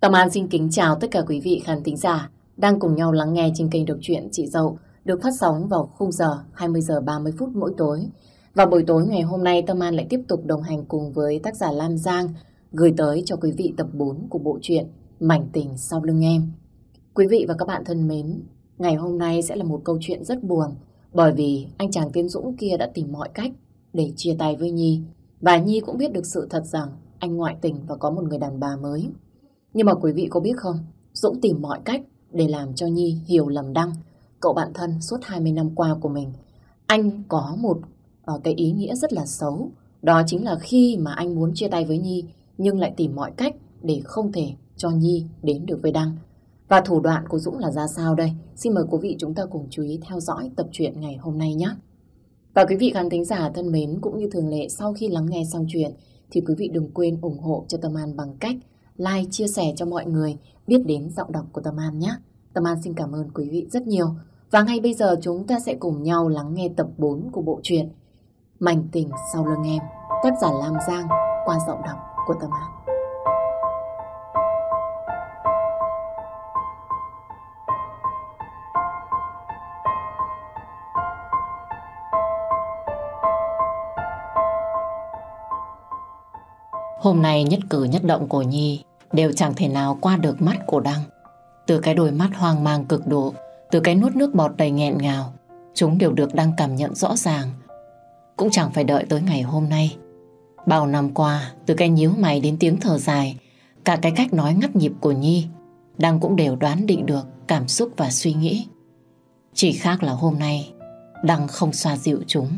Tâm An xin kính chào tất cả quý vị khán thính giả đang cùng nhau lắng nghe trên kênh đọc truyện Chị Dậu được phát sóng vào khung giờ 20 giờ 30 phút mỗi tối. Và buổi tối ngày hôm nay Tâm An lại tiếp tục đồng hành cùng với tác giả Lam Giang gửi tới cho quý vị tập 4 của bộ truyện Mảnh tình sau lưng em. Quý vị và các bạn thân mến, ngày hôm nay sẽ là một câu chuyện rất buồn bởi vì anh chàng Tiến Dũng kia đã tìm mọi cách để chia tay với Nhi và Nhi cũng biết được sự thật rằng anh ngoại tình và có một người đàn bà mới. Nhưng mà quý vị có biết không, Dũng tìm mọi cách để làm cho Nhi hiểu lầm Đăng, cậu bạn thân suốt 20 năm qua của mình. Anh có một uh, cái ý nghĩa rất là xấu, đó chính là khi mà anh muốn chia tay với Nhi nhưng lại tìm mọi cách để không thể cho Nhi đến được với Đăng. Và thủ đoạn của Dũng là ra sao đây? Xin mời quý vị chúng ta cùng chú ý theo dõi tập truyện ngày hôm nay nhé. Và quý vị khán thính giả thân mến, cũng như thường lệ sau khi lắng nghe xong chuyện thì quý vị đừng quên ủng hộ cho Tâm An bằng cách like, chia sẻ cho mọi người biết đến giọng đọc của Tâm An nhé. Tâm An xin cảm ơn quý vị rất nhiều. Và ngay bây giờ chúng ta sẽ cùng nhau lắng nghe tập 4 của bộ truyện Mảnh tình sau lưng em, tác giả Lam Giang qua giọng đọc của Tâm An. Hôm nay nhất cử nhất động của Nhi đều chẳng thể nào qua được mắt của Đăng. Từ cái đôi mắt hoang mang cực độ, từ cái nuốt nước bọt đầy nghẹn ngào, chúng đều được Đăng cảm nhận rõ ràng. Cũng chẳng phải đợi tới ngày hôm nay. Bao năm qua, từ cái nhíu mày đến tiếng thở dài, cả cái cách nói ngắt nhịp của Nhi, Đăng cũng đều đoán định được cảm xúc và suy nghĩ. Chỉ khác là hôm nay, Đăng không xoa dịu chúng,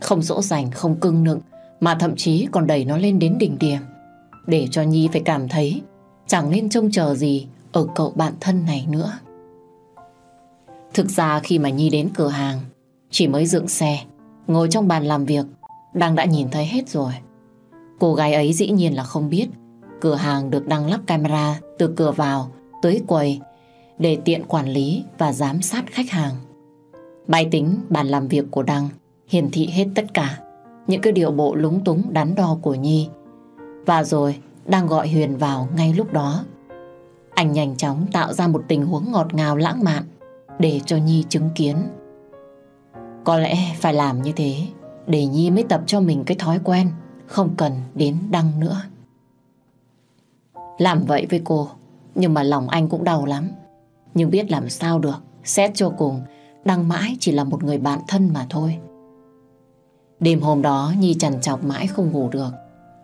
không dỗ dành, không cưng nựng, mà thậm chí còn đẩy nó lên đến đỉnh điểm để cho Nhi phải cảm thấy chẳng nên trông chờ gì ở cậu bạn thân này nữa. Thực ra khi mà Nhi đến cửa hàng chỉ mới dựng xe ngồi trong bàn làm việc đang đã nhìn thấy hết rồi. Cô gái ấy dĩ nhiên là không biết cửa hàng được đăng lắp camera từ cửa vào tới quầy để tiện quản lý và giám sát khách hàng. Máy tính, bàn làm việc của Đăng hiển thị hết tất cả những cái điệu bộ lúng túng đắn đo của Nhi. Và rồi đang gọi Huyền vào ngay lúc đó. Anh nhanh chóng tạo ra một tình huống ngọt ngào lãng mạn để cho Nhi chứng kiến. Có lẽ phải làm như thế để Nhi mới tập cho mình cái thói quen không cần đến Đăng nữa. Làm vậy với cô, nhưng mà lòng anh cũng đau lắm. Nhưng biết làm sao được, xét cho cùng, Đăng mãi chỉ là một người bạn thân mà thôi. Đêm hôm đó Nhi chằn chọc mãi không ngủ được.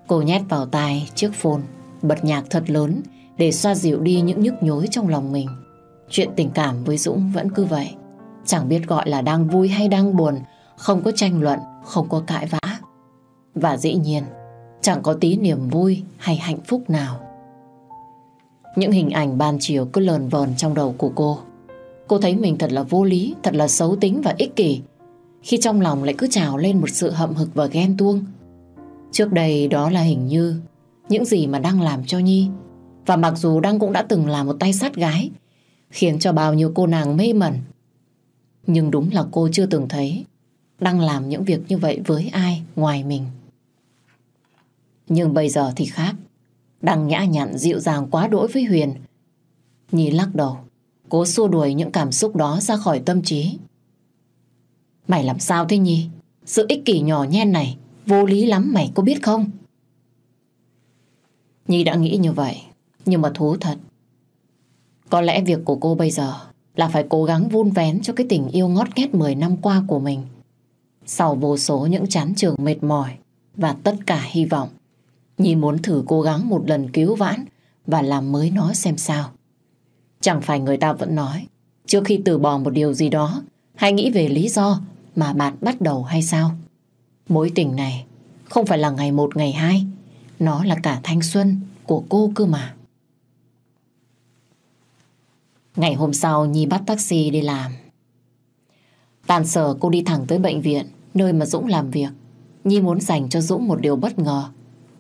Cô nhét vào tai chiếc phone, bật nhạc thật lớn để xoa dịu đi những nhức nhối trong lòng mình. Chuyện tình cảm với Dũng vẫn cứ vậy. Chẳng biết gọi là đang vui hay đang buồn, không có tranh luận, không có cãi vã. Và dĩ nhiên, chẳng có tí niềm vui hay hạnh phúc nào. Những hình ảnh ban chiều cứ lờn vờn trong đầu của cô. Cô thấy mình thật là vô lý, thật là xấu tính và ích kỷ khi trong lòng lại cứ trào lên một sự hậm hực và ghen tuông. Trước đây đó là hình như những gì mà đang làm cho Nhi. Và mặc dù đang cũng đã từng là một tay sát gái, khiến cho bao nhiêu cô nàng mê mẩn. Nhưng đúng là cô chưa từng thấy đang làm những việc như vậy với ai ngoài mình. Nhưng bây giờ thì khác. đang nhã nhặn dịu dàng quá đỗi với Huyền. Nhi lắc đầu, cố xua đuổi những cảm xúc đó ra khỏi tâm trí. Mày làm sao thế nhỉ? Sự ích kỷ nhỏ nhen này vô lý lắm mày có biết không? Nhi đã nghĩ như vậy, nhưng mà thú thật. Có lẽ việc của cô bây giờ là phải cố gắng vun vén cho cái tình yêu ngót nghét 10 năm qua của mình. Sau vô số những chán trường mệt mỏi và tất cả hy vọng, Nhi muốn thử cố gắng một lần cứu vãn và làm mới nó xem sao. Chẳng phải người ta vẫn nói, trước khi từ bỏ một điều gì đó, hãy nghĩ về lý do mà bạn bắt đầu hay sao? Mối tình này không phải là ngày một ngày hai, nó là cả thanh xuân của cô cơ mà. Ngày hôm sau Nhi bắt taxi đi làm. Tàn sở cô đi thẳng tới bệnh viện, nơi mà Dũng làm việc. Nhi muốn dành cho Dũng một điều bất ngờ.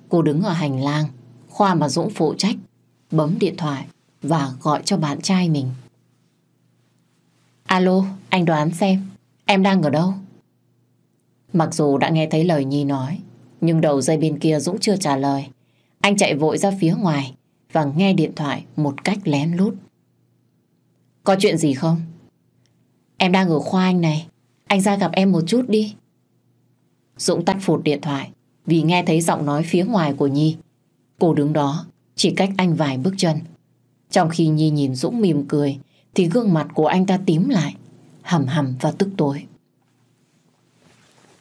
Cô đứng ở hành lang, khoa mà Dũng phụ trách, bấm điện thoại và gọi cho bạn trai mình. Alo, anh đoán xem Em đang ở đâu? Mặc dù đã nghe thấy lời Nhi nói, nhưng đầu dây bên kia Dũng chưa trả lời. Anh chạy vội ra phía ngoài và nghe điện thoại một cách lén lút. Có chuyện gì không? Em đang ở khoa anh này, anh ra gặp em một chút đi. Dũng tắt phụt điện thoại vì nghe thấy giọng nói phía ngoài của Nhi. Cô đứng đó, chỉ cách anh vài bước chân. Trong khi Nhi nhìn Dũng mỉm cười, thì gương mặt của anh ta tím lại hầm hầm và tức tối.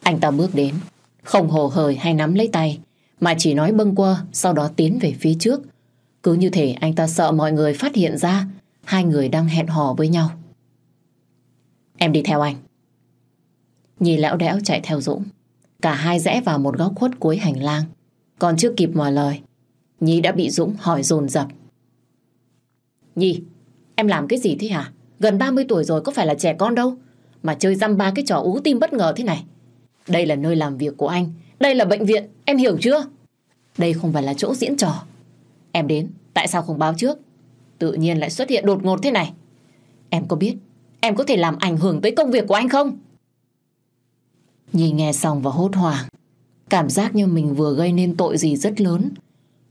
Anh ta bước đến, không hồ hời hay nắm lấy tay, mà chỉ nói bâng quơ, sau đó tiến về phía trước. Cứ như thể anh ta sợ mọi người phát hiện ra hai người đang hẹn hò với nhau. Em đi theo anh. Nhi lão đẽo chạy theo Dũng. Cả hai rẽ vào một góc khuất cuối hành lang. Còn chưa kịp mở lời, Nhi đã bị Dũng hỏi dồn dập. Nhi, em làm cái gì thế hả? Gần 30 tuổi rồi có phải là trẻ con đâu. Mà chơi dăm ba cái trò ú tim bất ngờ thế này. Đây là nơi làm việc của anh. Đây là bệnh viện. Em hiểu chưa? Đây không phải là chỗ diễn trò. Em đến. Tại sao không báo trước? Tự nhiên lại xuất hiện đột ngột thế này. Em có biết em có thể làm ảnh hưởng tới công việc của anh không? nhìn nghe xong và hốt hoảng. Cảm giác như mình vừa gây nên tội gì rất lớn.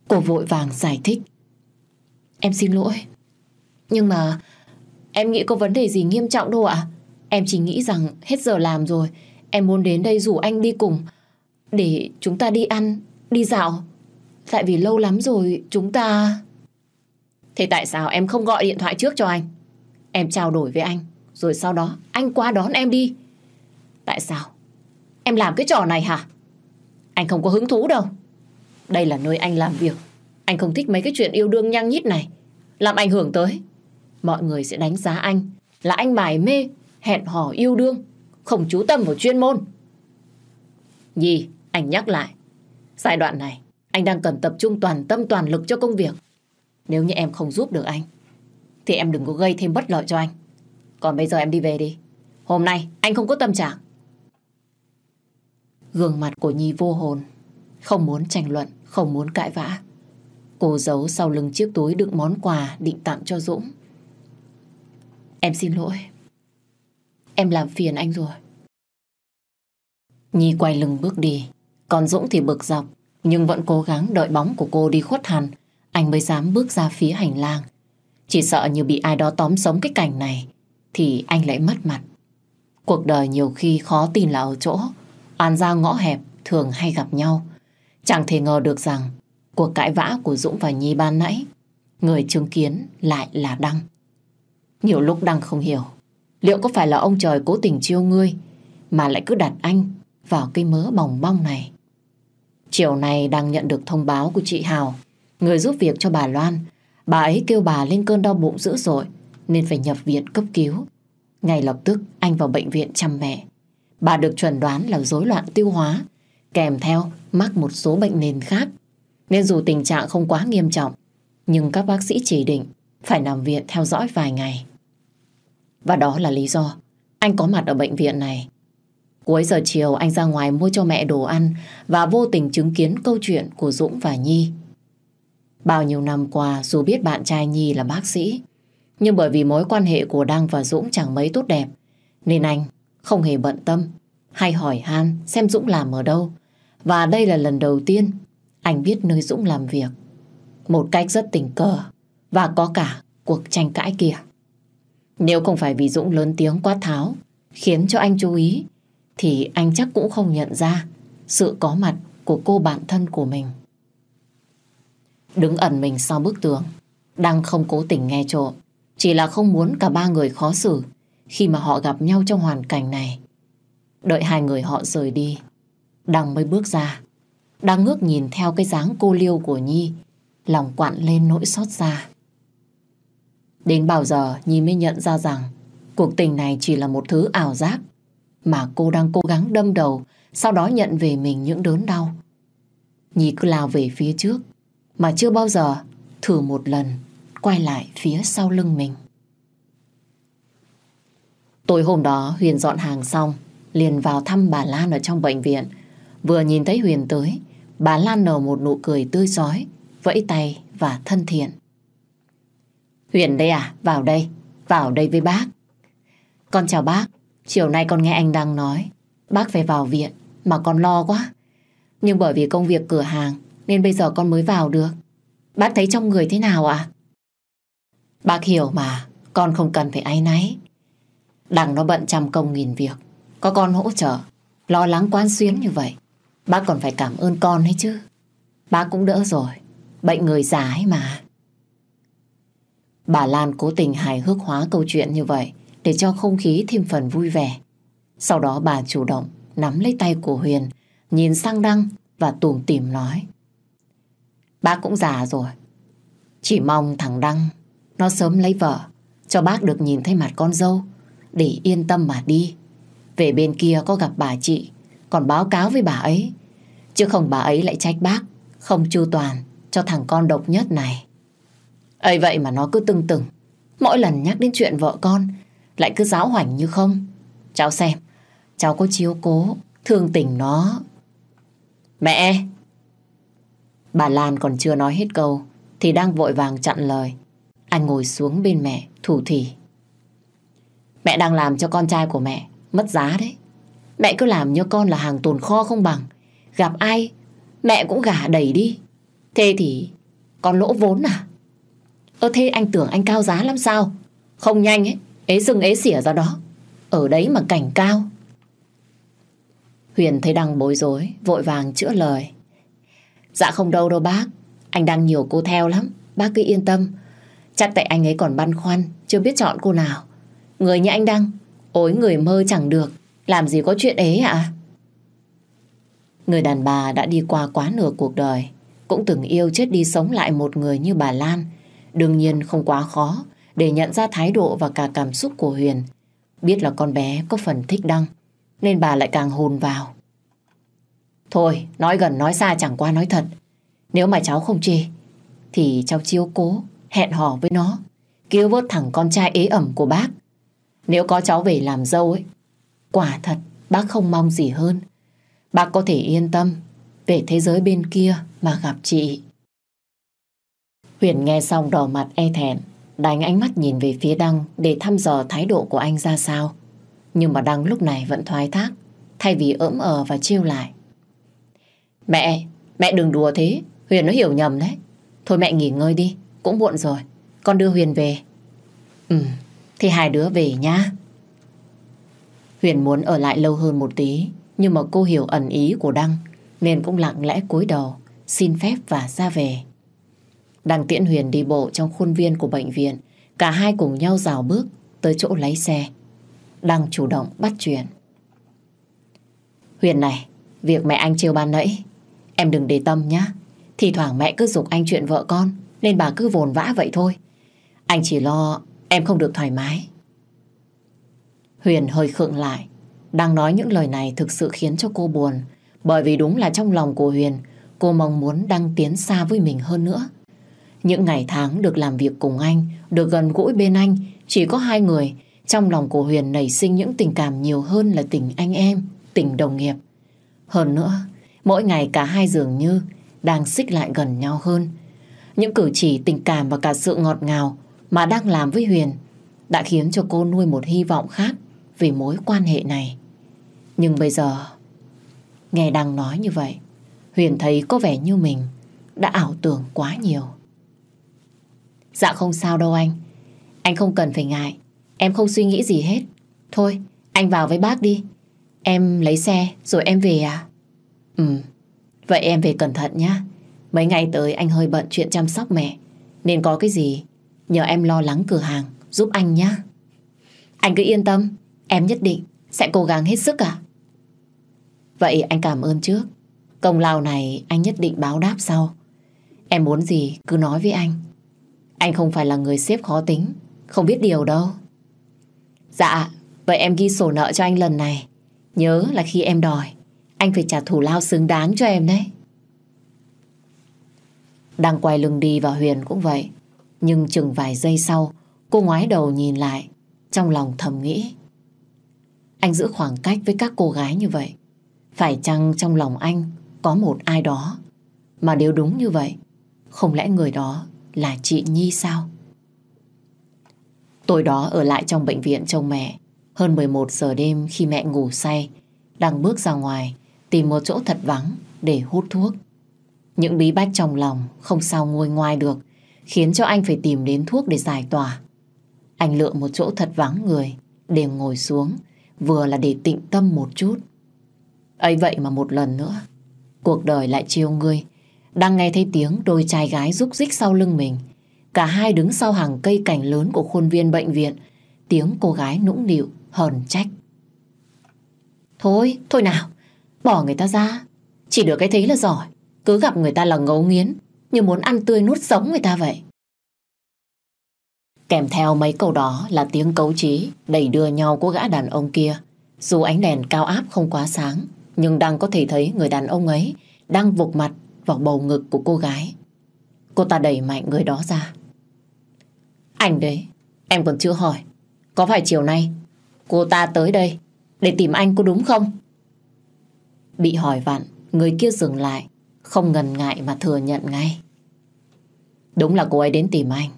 Cô vội vàng giải thích. Em xin lỗi. Nhưng mà Em nghĩ có vấn đề gì nghiêm trọng đâu ạ. Em chỉ nghĩ rằng hết giờ làm rồi. Em muốn đến đây rủ anh đi cùng. Để chúng ta đi ăn, đi dạo. Tại vì lâu lắm rồi chúng ta... Thế tại sao em không gọi điện thoại trước cho anh? Em trao đổi với anh. Rồi sau đó anh qua đón em đi. Tại sao? Em làm cái trò này hả? Anh không có hứng thú đâu. Đây là nơi anh làm việc. Anh không thích mấy cái chuyện yêu đương nhăng nhít này. Làm ảnh hưởng tới mọi người sẽ đánh giá anh là anh bài mê, hẹn hò yêu đương, không chú tâm vào chuyên môn. Nhi, anh nhắc lại, giai đoạn này anh đang cần tập trung toàn tâm toàn lực cho công việc. Nếu như em không giúp được anh, thì em đừng có gây thêm bất lợi cho anh. Còn bây giờ em đi về đi. Hôm nay anh không có tâm trạng. Gương mặt của Nhi vô hồn, không muốn tranh luận, không muốn cãi vã. Cô giấu sau lưng chiếc túi đựng món quà định tặng cho Dũng. Em xin lỗi. Em làm phiền anh rồi. Nhi quay lưng bước đi. Còn Dũng thì bực dọc. Nhưng vẫn cố gắng đợi bóng của cô đi khuất hẳn. Anh mới dám bước ra phía hành lang. Chỉ sợ như bị ai đó tóm sống cái cảnh này. Thì anh lại mất mặt. Cuộc đời nhiều khi khó tin là ở chỗ. Oan ra ngõ hẹp thường hay gặp nhau. Chẳng thể ngờ được rằng cuộc cãi vã của Dũng và Nhi ban nãy, người chứng kiến lại là Đăng. Nhiều lúc đang không hiểu Liệu có phải là ông trời cố tình chiêu ngươi Mà lại cứ đặt anh Vào cây mớ bòng bong này Chiều nay đang nhận được thông báo của chị Hào Người giúp việc cho bà Loan Bà ấy kêu bà lên cơn đau bụng dữ dội Nên phải nhập viện cấp cứu Ngay lập tức anh vào bệnh viện chăm mẹ Bà được chuẩn đoán là rối loạn tiêu hóa Kèm theo mắc một số bệnh nền khác Nên dù tình trạng không quá nghiêm trọng Nhưng các bác sĩ chỉ định Phải nằm viện theo dõi vài ngày và đó là lý do anh có mặt ở bệnh viện này. Cuối giờ chiều anh ra ngoài mua cho mẹ đồ ăn và vô tình chứng kiến câu chuyện của Dũng và Nhi. Bao nhiêu năm qua dù biết bạn trai Nhi là bác sĩ, nhưng bởi vì mối quan hệ của Đăng và Dũng chẳng mấy tốt đẹp, nên anh không hề bận tâm hay hỏi han xem Dũng làm ở đâu. Và đây là lần đầu tiên anh biết nơi Dũng làm việc. Một cách rất tình cờ và có cả cuộc tranh cãi kia. Nếu không phải vì Dũng lớn tiếng quát tháo, khiến cho anh chú ý, thì anh chắc cũng không nhận ra sự có mặt của cô bạn thân của mình. Đứng ẩn mình sau bức tường, đang không cố tình nghe trộm, chỉ là không muốn cả ba người khó xử khi mà họ gặp nhau trong hoàn cảnh này. Đợi hai người họ rời đi, Đằng mới bước ra, đang ngước nhìn theo cái dáng cô liêu của Nhi, lòng quặn lên nỗi xót xa. Đến bao giờ Nhi mới nhận ra rằng cuộc tình này chỉ là một thứ ảo giác mà cô đang cố gắng đâm đầu sau đó nhận về mình những đớn đau. Nhi cứ lao về phía trước mà chưa bao giờ thử một lần quay lại phía sau lưng mình. Tối hôm đó Huyền dọn hàng xong liền vào thăm bà Lan ở trong bệnh viện. Vừa nhìn thấy Huyền tới bà Lan nở một nụ cười tươi giói vẫy tay và thân thiện. Huyền đây à, vào đây, vào đây với bác. Con chào bác, chiều nay con nghe anh đang nói, bác phải vào viện, mà con lo quá. Nhưng bởi vì công việc cửa hàng, nên bây giờ con mới vào được. Bác thấy trong người thế nào ạ? Bác hiểu mà, con không cần phải áy náy. Đằng nó bận trăm công nghìn việc, có con hỗ trợ, lo lắng quan xuyến như vậy. Bác còn phải cảm ơn con ấy chứ. Bác cũng đỡ rồi, bệnh người già ấy mà. Bà Lan cố tình hài hước hóa câu chuyện như vậy để cho không khí thêm phần vui vẻ. Sau đó bà chủ động nắm lấy tay của Huyền, nhìn sang Đăng và tủm tìm nói. Bác cũng già rồi. Chỉ mong thằng Đăng nó sớm lấy vợ, cho bác được nhìn thấy mặt con dâu, để yên tâm mà đi. Về bên kia có gặp bà chị, còn báo cáo với bà ấy. Chứ không bà ấy lại trách bác, không chu toàn cho thằng con độc nhất này ấy vậy mà nó cứ tưng tửng Mỗi lần nhắc đến chuyện vợ con Lại cứ giáo hoảnh như không Cháu xem Cháu có chiếu cố Thương tình nó Mẹ Bà Lan còn chưa nói hết câu Thì đang vội vàng chặn lời Anh ngồi xuống bên mẹ thủ thỉ Mẹ đang làm cho con trai của mẹ Mất giá đấy Mẹ cứ làm như con là hàng tồn kho không bằng Gặp ai Mẹ cũng gả đầy đi Thế thì con lỗ vốn à Ơ thế anh tưởng anh cao giá lắm sao? Không nhanh ấy, ế rừng ế xỉa ra đó. Ở đấy mà cảnh cao. Huyền thấy Đăng bối rối, vội vàng chữa lời. Dạ không đâu đâu bác, anh đang nhiều cô theo lắm, bác cứ yên tâm. Chắc tại anh ấy còn băn khoăn, chưa biết chọn cô nào. Người như anh Đăng, ối người mơ chẳng được, làm gì có chuyện ấy ạ? À? Người đàn bà đã đi qua quá nửa cuộc đời, cũng từng yêu chết đi sống lại một người như bà Lan, Đương nhiên không quá khó để nhận ra thái độ và cả cảm xúc của Huyền. Biết là con bé có phần thích Đăng, nên bà lại càng hồn vào. Thôi, nói gần nói xa chẳng qua nói thật. Nếu mà cháu không chê, thì cháu chiếu cố, hẹn hò với nó, cứu vớt thẳng con trai ế ẩm của bác. Nếu có cháu về làm dâu ấy, quả thật bác không mong gì hơn. Bác có thể yên tâm, về thế giới bên kia mà gặp chị. Huyền nghe xong đỏ mặt e thẹn, đánh ánh mắt nhìn về phía Đăng để thăm dò thái độ của anh ra sao. Nhưng mà Đăng lúc này vẫn thoái thác, thay vì ỡm ờ và chiêu lại. Mẹ, mẹ đừng đùa thế, Huyền nó hiểu nhầm đấy. Thôi mẹ nghỉ ngơi đi, cũng muộn rồi, con đưa Huyền về. Ừ, thì hai đứa về nhá. Huyền muốn ở lại lâu hơn một tí, nhưng mà cô hiểu ẩn ý của Đăng, nên cũng lặng lẽ cúi đầu, xin phép và ra về đang tiễn Huyền đi bộ trong khuôn viên của bệnh viện. Cả hai cùng nhau rào bước tới chỗ lấy xe. Đăng chủ động bắt chuyện. Huyền này, việc mẹ anh trêu ban nãy, em đừng để tâm nhé. Thì thoảng mẹ cứ dục anh chuyện vợ con, nên bà cứ vồn vã vậy thôi. Anh chỉ lo em không được thoải mái. Huyền hơi khựng lại. Đang nói những lời này thực sự khiến cho cô buồn. Bởi vì đúng là trong lòng của Huyền, cô mong muốn Đăng tiến xa với mình hơn nữa. Những ngày tháng được làm việc cùng anh, được gần gũi bên anh, chỉ có hai người, trong lòng của Huyền nảy sinh những tình cảm nhiều hơn là tình anh em, tình đồng nghiệp. Hơn nữa, mỗi ngày cả hai dường như đang xích lại gần nhau hơn. Những cử chỉ tình cảm và cả sự ngọt ngào mà đang làm với Huyền đã khiến cho cô nuôi một hy vọng khác về mối quan hệ này. Nhưng bây giờ, nghe đang nói như vậy, Huyền thấy có vẻ như mình đã ảo tưởng quá nhiều. Dạ không sao đâu anh. Anh không cần phải ngại. Em không suy nghĩ gì hết. Thôi, anh vào với bác đi. Em lấy xe rồi em về à? Ừ, vậy em về cẩn thận nhé. Mấy ngày tới anh hơi bận chuyện chăm sóc mẹ. Nên có cái gì, nhờ em lo lắng cửa hàng giúp anh nhé. Anh cứ yên tâm, em nhất định sẽ cố gắng hết sức à. Vậy anh cảm ơn trước. Công lao này anh nhất định báo đáp sau. Em muốn gì cứ nói với anh. Anh không phải là người xếp khó tính, không biết điều đâu. Dạ, vậy em ghi sổ nợ cho anh lần này. Nhớ là khi em đòi, anh phải trả thù lao xứng đáng cho em đấy. Đang quay lưng đi và Huyền cũng vậy. Nhưng chừng vài giây sau, cô ngoái đầu nhìn lại, trong lòng thầm nghĩ. Anh giữ khoảng cách với các cô gái như vậy. Phải chăng trong lòng anh có một ai đó? Mà nếu đúng như vậy, không lẽ người đó là chị Nhi sao? Tối đó ở lại trong bệnh viện trông mẹ, hơn 11 giờ đêm khi mẹ ngủ say, đang bước ra ngoài tìm một chỗ thật vắng để hút thuốc. Những bí bách trong lòng không sao nguôi ngoai được, khiến cho anh phải tìm đến thuốc để giải tỏa. Anh lựa một chỗ thật vắng người để ngồi xuống, vừa là để tịnh tâm một chút. ấy vậy mà một lần nữa, cuộc đời lại chiêu ngươi, đang nghe thấy tiếng đôi trai gái rúc rích sau lưng mình. Cả hai đứng sau hàng cây cảnh lớn của khuôn viên bệnh viện. Tiếng cô gái nũng nịu, hờn trách. Thôi, thôi nào, bỏ người ta ra. Chỉ được cái thế là giỏi. Cứ gặp người ta là ngấu nghiến, như muốn ăn tươi nuốt sống người ta vậy. Kèm theo mấy câu đó là tiếng cấu trí đẩy đưa nhau của gã đàn ông kia. Dù ánh đèn cao áp không quá sáng, nhưng đang có thể thấy người đàn ông ấy đang vụt mặt vào bầu ngực của cô gái. Cô ta đẩy mạnh người đó ra. Anh đấy, em còn chưa hỏi. Có phải chiều nay cô ta tới đây để tìm anh có đúng không? Bị hỏi vặn, người kia dừng lại, không ngần ngại mà thừa nhận ngay. Đúng là cô ấy đến tìm anh.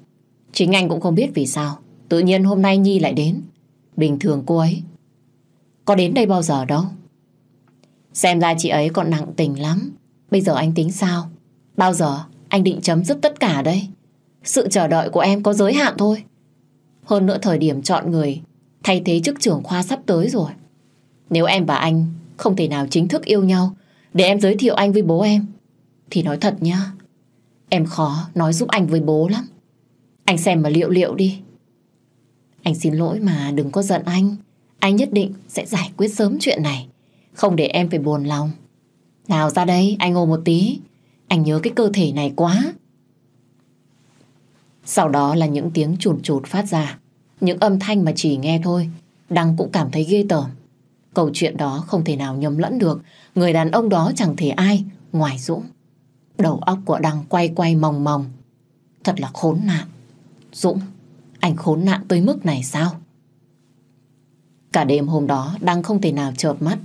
Chính anh cũng không biết vì sao. Tự nhiên hôm nay Nhi lại đến. Bình thường cô ấy có đến đây bao giờ đâu. Xem ra chị ấy còn nặng tình lắm. Bây giờ anh tính sao? Bao giờ anh định chấm dứt tất cả đây? Sự chờ đợi của em có giới hạn thôi. Hơn nữa thời điểm chọn người thay thế chức trưởng khoa sắp tới rồi. Nếu em và anh không thể nào chính thức yêu nhau để em giới thiệu anh với bố em thì nói thật nhá, em khó nói giúp anh với bố lắm. Anh xem mà liệu liệu đi. Anh xin lỗi mà đừng có giận anh. Anh nhất định sẽ giải quyết sớm chuyện này. Không để em phải buồn lòng. Nào ra đây, anh ôm một tí. Anh nhớ cái cơ thể này quá. Sau đó là những tiếng chùn chụt phát ra. Những âm thanh mà chỉ nghe thôi, Đăng cũng cảm thấy ghê tởm. Câu chuyện đó không thể nào nhầm lẫn được. Người đàn ông đó chẳng thể ai ngoài Dũng. Đầu óc của Đăng quay quay mòng mòng. Thật là khốn nạn. Dũng, anh khốn nạn tới mức này sao? Cả đêm hôm đó Đăng không thể nào chợp mắt.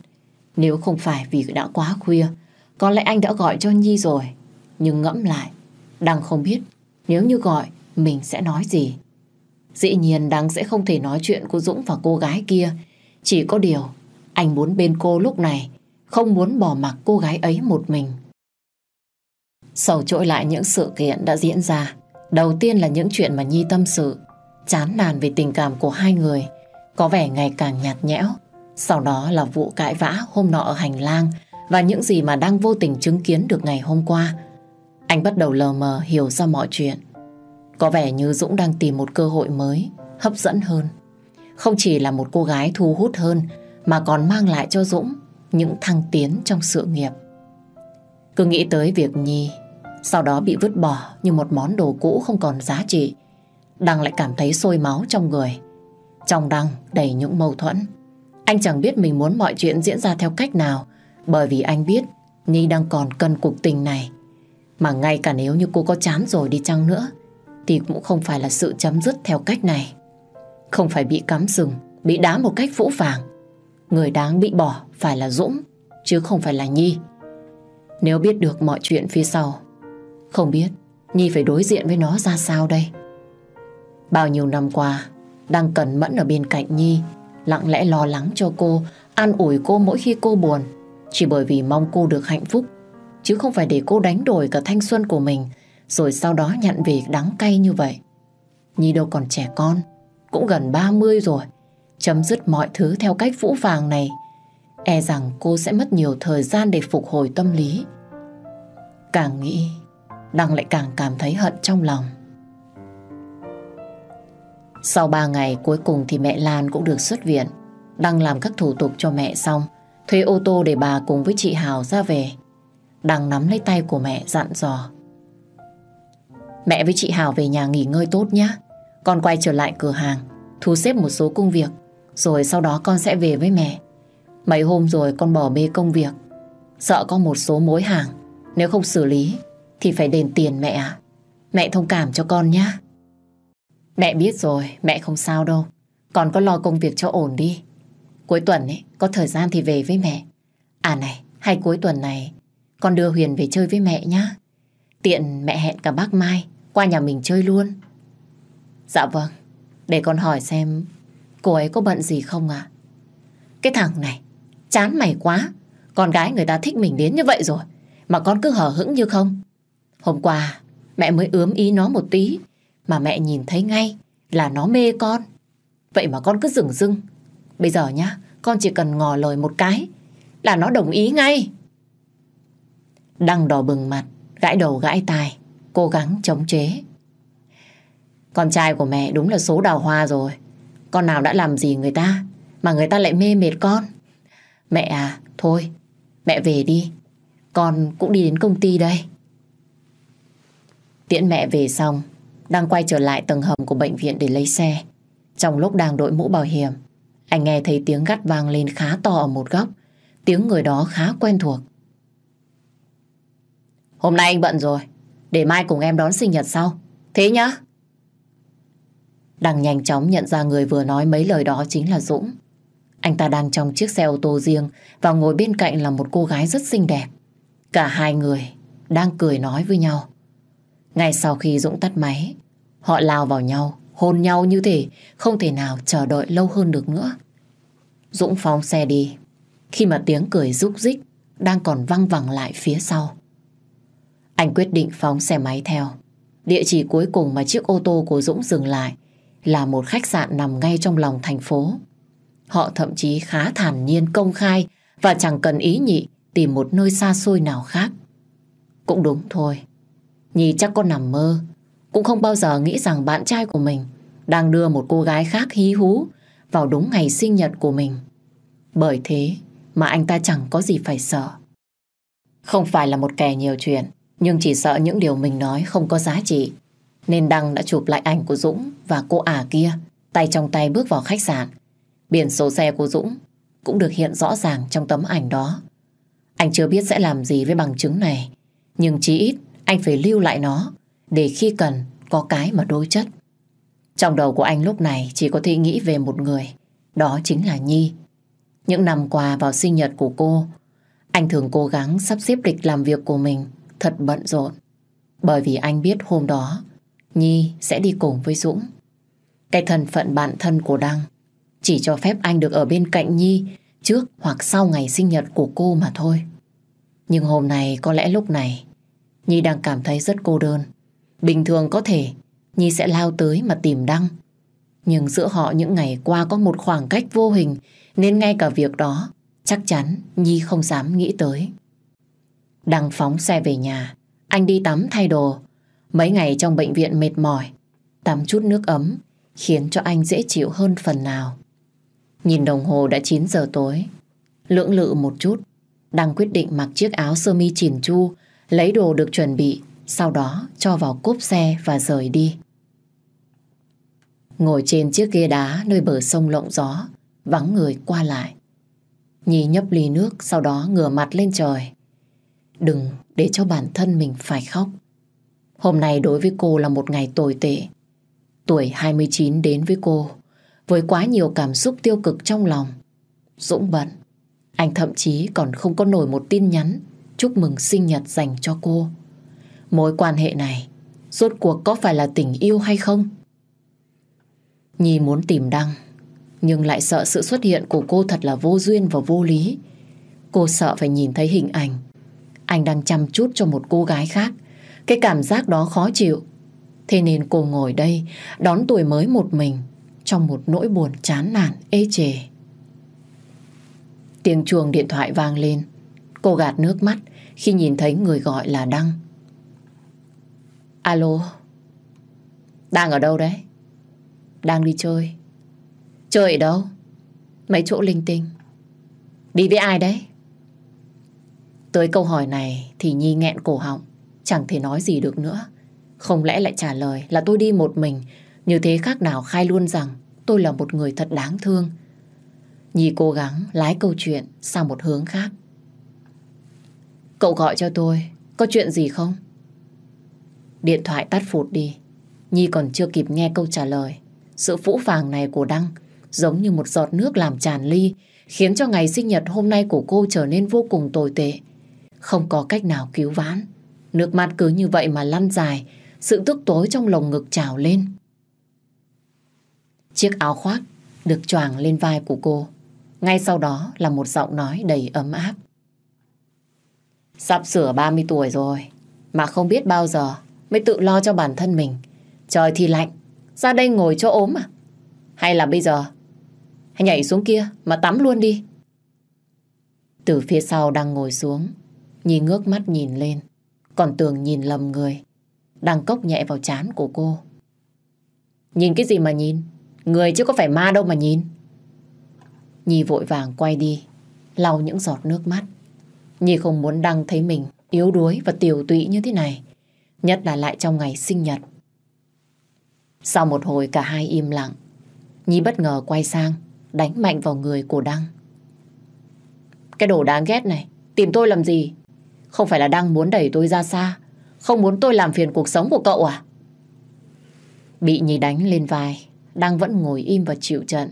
Nếu không phải vì đã quá khuya, có lẽ anh đã gọi cho Nhi rồi. Nhưng ngẫm lại, Đăng không biết nếu như gọi mình sẽ nói gì. Dĩ nhiên Đăng sẽ không thể nói chuyện của Dũng và cô gái kia. Chỉ có điều, anh muốn bên cô lúc này, không muốn bỏ mặc cô gái ấy một mình. Sầu trỗi lại những sự kiện đã diễn ra. Đầu tiên là những chuyện mà Nhi tâm sự, chán nản về tình cảm của hai người, có vẻ ngày càng nhạt nhẽo. Sau đó là vụ cãi vã hôm nọ ở hành lang và những gì mà đang vô tình chứng kiến được ngày hôm qua. Anh bắt đầu lờ mờ hiểu ra mọi chuyện. Có vẻ như Dũng đang tìm một cơ hội mới, hấp dẫn hơn. Không chỉ là một cô gái thu hút hơn mà còn mang lại cho Dũng những thăng tiến trong sự nghiệp. Cứ nghĩ tới việc Nhi sau đó bị vứt bỏ như một món đồ cũ không còn giá trị. Đăng lại cảm thấy sôi máu trong người. Trong Đăng đầy những mâu thuẫn. Anh chẳng biết mình muốn mọi chuyện diễn ra theo cách nào bởi vì anh biết Nhi đang còn cần cuộc tình này. Mà ngay cả nếu như cô có chán rồi đi chăng nữa thì cũng không phải là sự chấm dứt theo cách này. Không phải bị cắm sừng, bị đá một cách vũ vàng. Người đáng bị bỏ phải là Dũng chứ không phải là Nhi. Nếu biết được mọi chuyện phía sau Không biết Nhi phải đối diện với nó ra sao đây Bao nhiêu năm qua Đang cần mẫn ở bên cạnh Nhi lặng lẽ lo lắng cho cô, an ủi cô mỗi khi cô buồn, chỉ bởi vì mong cô được hạnh phúc, chứ không phải để cô đánh đổi cả thanh xuân của mình, rồi sau đó nhận về đắng cay như vậy. Nhi đâu còn trẻ con, cũng gần 30 rồi, chấm dứt mọi thứ theo cách vũ vàng này, e rằng cô sẽ mất nhiều thời gian để phục hồi tâm lý. Càng nghĩ, Đăng lại càng cảm thấy hận trong lòng. Sau 3 ngày cuối cùng thì mẹ Lan cũng được xuất viện. Đăng làm các thủ tục cho mẹ xong, thuê ô tô để bà cùng với chị Hào ra về. Đăng nắm lấy tay của mẹ dặn dò. Mẹ với chị Hào về nhà nghỉ ngơi tốt nhé. Con quay trở lại cửa hàng, thu xếp một số công việc, rồi sau đó con sẽ về với mẹ. Mấy hôm rồi con bỏ bê công việc, sợ có một số mối hàng, nếu không xử lý thì phải đền tiền mẹ ạ. Mẹ thông cảm cho con nhé. Mẹ biết rồi, mẹ không sao đâu. Còn có lo công việc cho ổn đi. Cuối tuần ấy, có thời gian thì về với mẹ. À này, hay cuối tuần này, con đưa Huyền về chơi với mẹ nhá. Tiện mẹ hẹn cả bác Mai qua nhà mình chơi luôn. Dạ vâng, để con hỏi xem cô ấy có bận gì không ạ? À? Cái thằng này, chán mày quá. Con gái người ta thích mình đến như vậy rồi, mà con cứ hở hững như không. Hôm qua, mẹ mới ướm ý nó một tí, mà mẹ nhìn thấy ngay là nó mê con. Vậy mà con cứ dửng dưng. Bây giờ nhá, con chỉ cần ngỏ lời một cái là nó đồng ý ngay. Đăng đỏ bừng mặt, gãi đầu gãi tai, cố gắng chống chế. Con trai của mẹ đúng là số đào hoa rồi. Con nào đã làm gì người ta mà người ta lại mê mệt con. Mẹ à, thôi, mẹ về đi. Con cũng đi đến công ty đây. Tiễn mẹ về xong, đang quay trở lại tầng hầm của bệnh viện để lấy xe. Trong lúc đang đội mũ bảo hiểm, anh nghe thấy tiếng gắt vang lên khá to ở một góc. Tiếng người đó khá quen thuộc. Hôm nay anh bận rồi, để mai cùng em đón sinh nhật sau. Thế nhá. Đang nhanh chóng nhận ra người vừa nói mấy lời đó chính là Dũng. Anh ta đang trong chiếc xe ô tô riêng và ngồi bên cạnh là một cô gái rất xinh đẹp. Cả hai người đang cười nói với nhau. Ngay sau khi Dũng tắt máy, họ lao vào nhau, hôn nhau như thế, không thể nào chờ đợi lâu hơn được nữa. Dũng phóng xe đi, khi mà tiếng cười rúc rích đang còn văng vẳng lại phía sau. Anh quyết định phóng xe máy theo. Địa chỉ cuối cùng mà chiếc ô tô của Dũng dừng lại là một khách sạn nằm ngay trong lòng thành phố. Họ thậm chí khá thản nhiên công khai và chẳng cần ý nhị tìm một nơi xa xôi nào khác. Cũng đúng thôi, Nhi chắc con nằm mơ. Cũng không bao giờ nghĩ rằng bạn trai của mình đang đưa một cô gái khác hí hú vào đúng ngày sinh nhật của mình. Bởi thế mà anh ta chẳng có gì phải sợ. Không phải là một kẻ nhiều chuyện, nhưng chỉ sợ những điều mình nói không có giá trị. Nên Đăng đã chụp lại ảnh của Dũng và cô ả kia, tay trong tay bước vào khách sạn. Biển số xe của Dũng cũng được hiện rõ ràng trong tấm ảnh đó. Anh chưa biết sẽ làm gì với bằng chứng này, nhưng chí ít anh phải lưu lại nó để khi cần có cái mà đối chất. Trong đầu của anh lúc này chỉ có thể nghĩ về một người, đó chính là Nhi. Những năm qua vào sinh nhật của cô, anh thường cố gắng sắp xếp lịch làm việc của mình thật bận rộn. Bởi vì anh biết hôm đó, Nhi sẽ đi cùng với Dũng. Cái thân phận bạn thân của Đăng chỉ cho phép anh được ở bên cạnh Nhi trước hoặc sau ngày sinh nhật của cô mà thôi. Nhưng hôm nay có lẽ lúc này Nhi đang cảm thấy rất cô đơn. Bình thường có thể Nhi sẽ lao tới mà tìm Đăng. Nhưng giữa họ những ngày qua có một khoảng cách vô hình nên ngay cả việc đó chắc chắn Nhi không dám nghĩ tới. Đăng phóng xe về nhà. Anh đi tắm thay đồ. Mấy ngày trong bệnh viện mệt mỏi. Tắm chút nước ấm khiến cho anh dễ chịu hơn phần nào. Nhìn đồng hồ đã 9 giờ tối. Lưỡng lự một chút. Đăng quyết định mặc chiếc áo sơ mi chỉn chu lấy đồ được chuẩn bị, sau đó cho vào cốp xe và rời đi. Ngồi trên chiếc ghế đá nơi bờ sông lộng gió, vắng người qua lại. Nhi nhấp ly nước, sau đó ngửa mặt lên trời. Đừng để cho bản thân mình phải khóc. Hôm nay đối với cô là một ngày tồi tệ. Tuổi 29 đến với cô, với quá nhiều cảm xúc tiêu cực trong lòng. Dũng bận, anh thậm chí còn không có nổi một tin nhắn chúc mừng sinh nhật dành cho cô. Mối quan hệ này, rốt cuộc có phải là tình yêu hay không? Nhi muốn tìm Đăng, nhưng lại sợ sự xuất hiện của cô thật là vô duyên và vô lý. Cô sợ phải nhìn thấy hình ảnh. Anh đang chăm chút cho một cô gái khác. Cái cảm giác đó khó chịu. Thế nên cô ngồi đây, đón tuổi mới một mình, trong một nỗi buồn chán nản, ê chề. Tiếng chuông điện thoại vang lên. Cô gạt nước mắt, khi nhìn thấy người gọi là Đăng. Alo, đang ở đâu đấy? Đang đi chơi. Chơi ở đâu? Mấy chỗ linh tinh. Đi với ai đấy? Tới câu hỏi này thì Nhi nghẹn cổ họng, chẳng thể nói gì được nữa. Không lẽ lại trả lời là tôi đi một mình, như thế khác nào khai luôn rằng tôi là một người thật đáng thương. Nhi cố gắng lái câu chuyện sang một hướng khác. Cậu gọi cho tôi, có chuyện gì không? Điện thoại tắt phụt đi. Nhi còn chưa kịp nghe câu trả lời. Sự phũ phàng này của Đăng giống như một giọt nước làm tràn ly, khiến cho ngày sinh nhật hôm nay của cô trở nên vô cùng tồi tệ. Không có cách nào cứu vãn. Nước mắt cứ như vậy mà lăn dài, sự tức tối trong lồng ngực trào lên. Chiếc áo khoác được choàng lên vai của cô. Ngay sau đó là một giọng nói đầy ấm áp. Sắp sửa 30 tuổi rồi, mà không biết bao giờ mới tự lo cho bản thân mình. Trời thì lạnh, ra đây ngồi cho ốm à? Hay là bây giờ, hãy nhảy xuống kia mà tắm luôn đi. Từ phía sau đang ngồi xuống, Nhi ngước mắt nhìn lên, còn tưởng nhìn lầm người, đang cốc nhẹ vào chán của cô. Nhìn cái gì mà nhìn, người chứ có phải ma đâu mà nhìn. Nhi vội vàng quay đi, lau những giọt nước mắt. Nhi không muốn Đăng thấy mình yếu đuối và tiểu tụy như thế này. Nhất là lại trong ngày sinh nhật. Sau một hồi cả hai im lặng, Nhi bất ngờ quay sang, đánh mạnh vào người của Đăng. Cái đồ đáng ghét này, tìm tôi làm gì? Không phải là Đăng muốn đẩy tôi ra xa, không muốn tôi làm phiền cuộc sống của cậu à? Bị Nhi đánh lên vai, Đăng vẫn ngồi im và chịu trận.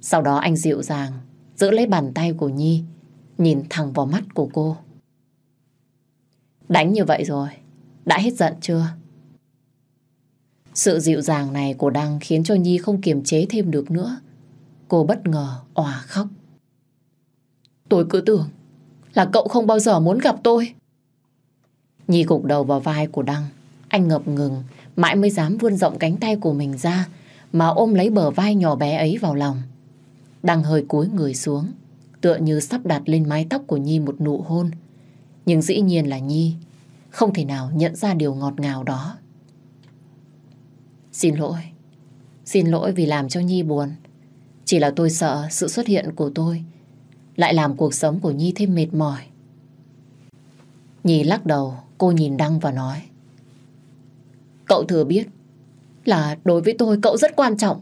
Sau đó anh dịu dàng, giữ lấy bàn tay của Nhi, nhìn thẳng vào mắt của cô. Đánh như vậy rồi, đã hết giận chưa? Sự dịu dàng này của Đăng khiến cho Nhi không kiềm chế thêm được nữa. Cô bất ngờ, òa khóc. Tôi cứ tưởng là cậu không bao giờ muốn gặp tôi. Nhi gục đầu vào vai của Đăng. Anh ngập ngừng, mãi mới dám vươn rộng cánh tay của mình ra mà ôm lấy bờ vai nhỏ bé ấy vào lòng. Đăng hơi cúi người xuống tựa như sắp đặt lên mái tóc của Nhi một nụ hôn. Nhưng dĩ nhiên là Nhi không thể nào nhận ra điều ngọt ngào đó. Xin lỗi, xin lỗi vì làm cho Nhi buồn. Chỉ là tôi sợ sự xuất hiện của tôi lại làm cuộc sống của Nhi thêm mệt mỏi. Nhi lắc đầu, cô nhìn Đăng và nói. Cậu thừa biết là đối với tôi cậu rất quan trọng.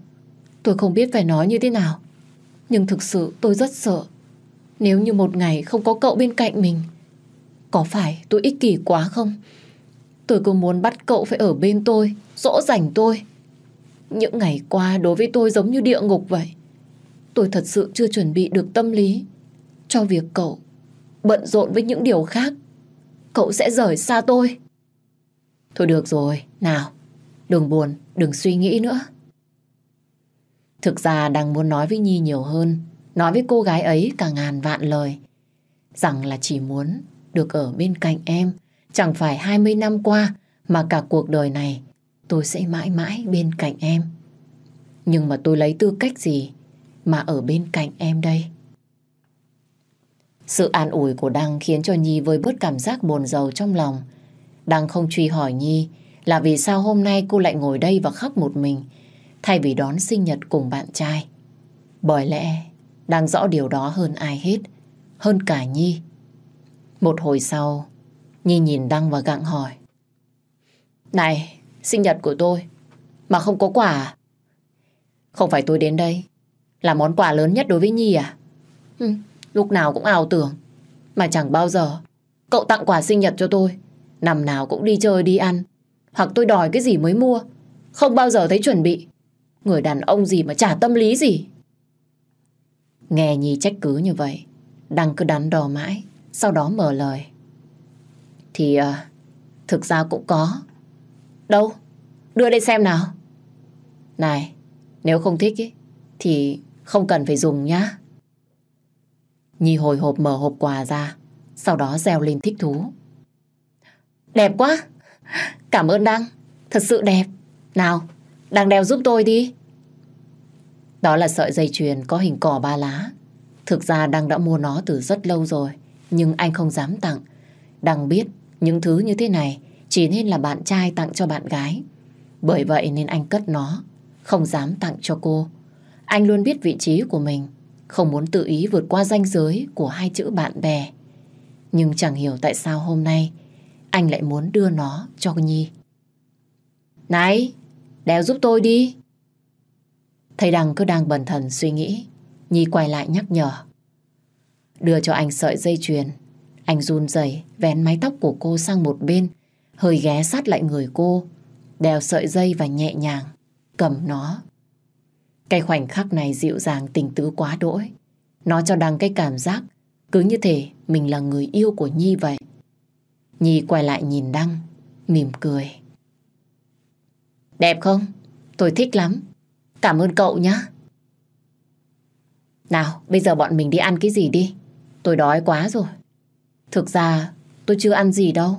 Tôi không biết phải nói như thế nào. Nhưng thực sự tôi rất sợ nếu như một ngày không có cậu bên cạnh mình Có phải tôi ích kỷ quá không? Tôi cứ muốn bắt cậu phải ở bên tôi Dỗ dành tôi Những ngày qua đối với tôi giống như địa ngục vậy Tôi thật sự chưa chuẩn bị được tâm lý Cho việc cậu Bận rộn với những điều khác Cậu sẽ rời xa tôi Thôi được rồi, nào Đừng buồn, đừng suy nghĩ nữa Thực ra đang muốn nói với Nhi nhiều hơn nói với cô gái ấy cả ngàn vạn lời. Rằng là chỉ muốn được ở bên cạnh em, chẳng phải 20 năm qua mà cả cuộc đời này tôi sẽ mãi mãi bên cạnh em. Nhưng mà tôi lấy tư cách gì mà ở bên cạnh em đây? Sự an ủi của Đăng khiến cho Nhi vơi bớt cảm giác buồn rầu trong lòng. Đăng không truy hỏi Nhi là vì sao hôm nay cô lại ngồi đây và khóc một mình thay vì đón sinh nhật cùng bạn trai. Bởi lẽ đang rõ điều đó hơn ai hết, hơn cả Nhi. Một hồi sau, Nhi nhìn Đăng và gặng hỏi. Này, sinh nhật của tôi, mà không có quà à? Không phải tôi đến đây, là món quà lớn nhất đối với Nhi à? Ừ, lúc nào cũng ảo tưởng, mà chẳng bao giờ cậu tặng quà sinh nhật cho tôi. Nằm nào cũng đi chơi đi ăn, hoặc tôi đòi cái gì mới mua, không bao giờ thấy chuẩn bị. Người đàn ông gì mà chả tâm lý gì. Nghe Nhi trách cứ như vậy, Đăng cứ đắn đo mãi, sau đó mở lời. Thì à, thực ra cũng có. Đâu? Đưa đây xem nào. Này, nếu không thích ý, thì không cần phải dùng nhá. Nhi hồi hộp mở hộp quà ra, sau đó reo lên thích thú. Đẹp quá! Cảm ơn Đăng, thật sự đẹp. Nào, Đăng đeo giúp tôi đi. Đó là sợi dây chuyền có hình cỏ ba lá. Thực ra Đăng đã mua nó từ rất lâu rồi, nhưng anh không dám tặng. Đăng biết những thứ như thế này chỉ nên là bạn trai tặng cho bạn gái. Bởi vậy nên anh cất nó, không dám tặng cho cô. Anh luôn biết vị trí của mình, không muốn tự ý vượt qua ranh giới của hai chữ bạn bè. Nhưng chẳng hiểu tại sao hôm nay anh lại muốn đưa nó cho Nhi. Này, đeo giúp tôi đi. Thầy Đăng cứ đang bần thần suy nghĩ. Nhi quay lại nhắc nhở. Đưa cho anh sợi dây chuyền. Anh run rẩy vén mái tóc của cô sang một bên, hơi ghé sát lại người cô, đeo sợi dây và nhẹ nhàng, cầm nó. Cái khoảnh khắc này dịu dàng tình tứ quá đỗi. Nó cho Đăng cái cảm giác cứ như thể mình là người yêu của Nhi vậy. Nhi quay lại nhìn Đăng, mỉm cười. Đẹp không? Tôi thích lắm. Cảm ơn cậu nhé. Nào, bây giờ bọn mình đi ăn cái gì đi. Tôi đói quá rồi. Thực ra, tôi chưa ăn gì đâu.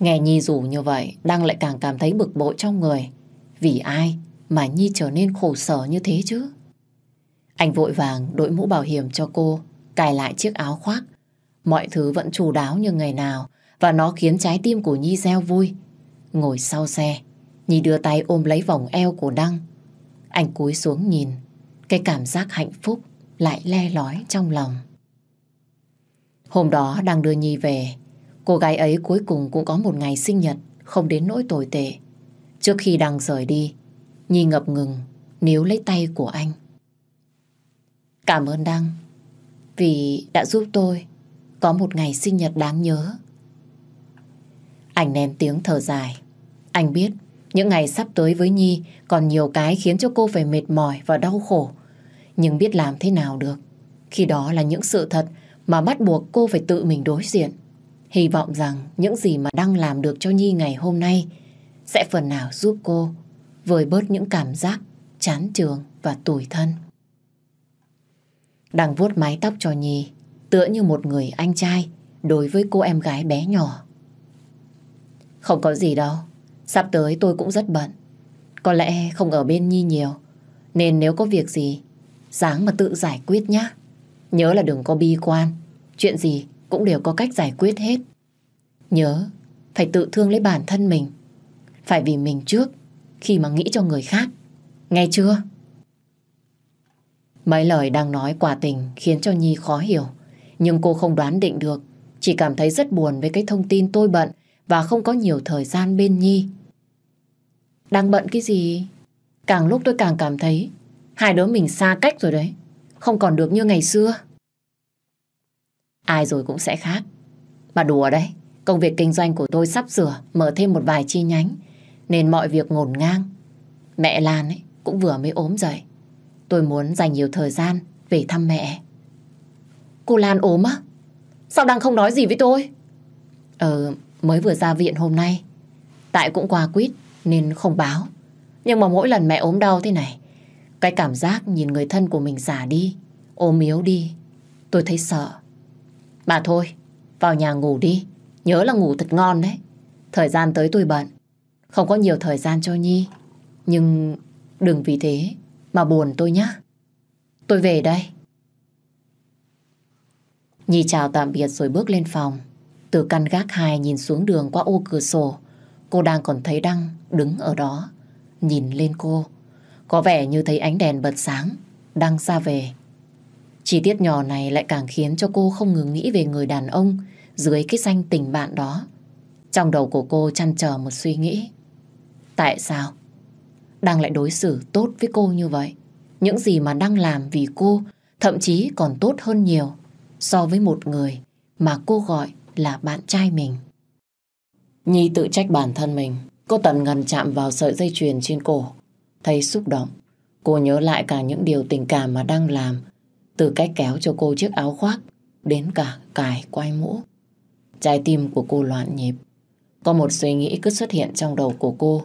Nghe Nhi rủ như vậy, Đăng lại càng cảm thấy bực bội trong người. Vì ai mà Nhi trở nên khổ sở như thế chứ? Anh vội vàng đội mũ bảo hiểm cho cô, cài lại chiếc áo khoác. Mọi thứ vẫn chủ đáo như ngày nào và nó khiến trái tim của Nhi reo vui. Ngồi sau xe, Nhi đưa tay ôm lấy vòng eo của Đăng. Anh cúi xuống nhìn, cái cảm giác hạnh phúc lại le lói trong lòng. Hôm đó đang đưa Nhi về, cô gái ấy cuối cùng cũng có một ngày sinh nhật không đến nỗi tồi tệ. Trước khi đăng rời đi, Nhi ngập ngừng níu lấy tay của anh. Cảm ơn Đăng vì đã giúp tôi có một ngày sinh nhật đáng nhớ. Anh nén tiếng thở dài. Anh biết những ngày sắp tới với Nhi còn nhiều cái khiến cho cô phải mệt mỏi và đau khổ. Nhưng biết làm thế nào được. Khi đó là những sự thật mà bắt buộc cô phải tự mình đối diện. Hy vọng rằng những gì mà đang làm được cho Nhi ngày hôm nay sẽ phần nào giúp cô vơi bớt những cảm giác chán trường và tủi thân. Đang vuốt mái tóc cho Nhi tựa như một người anh trai đối với cô em gái bé nhỏ. Không có gì đâu. Sắp tới tôi cũng rất bận. Có lẽ không ở bên Nhi nhiều. Nên nếu có việc gì, sáng mà tự giải quyết nhá. Nhớ là đừng có bi quan. Chuyện gì cũng đều có cách giải quyết hết. Nhớ, phải tự thương lấy bản thân mình. Phải vì mình trước, khi mà nghĩ cho người khác. Nghe chưa? Mấy lời đang nói quả tình khiến cho Nhi khó hiểu. Nhưng cô không đoán định được. Chỉ cảm thấy rất buồn với cái thông tin tôi bận và không có nhiều thời gian bên Nhi. Đang bận cái gì? Càng lúc tôi càng cảm thấy hai đứa mình xa cách rồi đấy. Không còn được như ngày xưa. Ai rồi cũng sẽ khác. Mà đùa đấy. Công việc kinh doanh của tôi sắp sửa mở thêm một vài chi nhánh. Nên mọi việc ngổn ngang. Mẹ Lan ấy cũng vừa mới ốm dậy. Tôi muốn dành nhiều thời gian về thăm mẹ. Cô Lan ốm á? Sao đang không nói gì với tôi? Ờ, mới vừa ra viện hôm nay. Tại cũng quà quýt nên không báo. Nhưng mà mỗi lần mẹ ốm đau thế này, cái cảm giác nhìn người thân của mình già đi, ốm yếu đi, tôi thấy sợ. bà thôi, vào nhà ngủ đi, nhớ là ngủ thật ngon đấy. Thời gian tới tôi bận, không có nhiều thời gian cho Nhi. Nhưng đừng vì thế mà buồn tôi nhé. Tôi về đây. Nhi chào tạm biệt rồi bước lên phòng. Từ căn gác hai nhìn xuống đường qua ô cửa sổ, Cô đang còn thấy Đăng đứng ở đó, nhìn lên cô. Có vẻ như thấy ánh đèn bật sáng, Đăng ra về. Chi tiết nhỏ này lại càng khiến cho cô không ngừng nghĩ về người đàn ông dưới cái danh tình bạn đó. Trong đầu của cô chăn chờ một suy nghĩ. Tại sao? Đăng lại đối xử tốt với cô như vậy. Những gì mà Đăng làm vì cô thậm chí còn tốt hơn nhiều so với một người mà cô gọi là bạn trai mình. Nhi tự trách bản thân mình. Cô tần ngần chạm vào sợi dây chuyền trên cổ. Thấy xúc động. Cô nhớ lại cả những điều tình cảm mà đang làm. Từ cách kéo cho cô chiếc áo khoác đến cả cài quay mũ. Trái tim của cô loạn nhịp. Có một suy nghĩ cứ xuất hiện trong đầu của cô.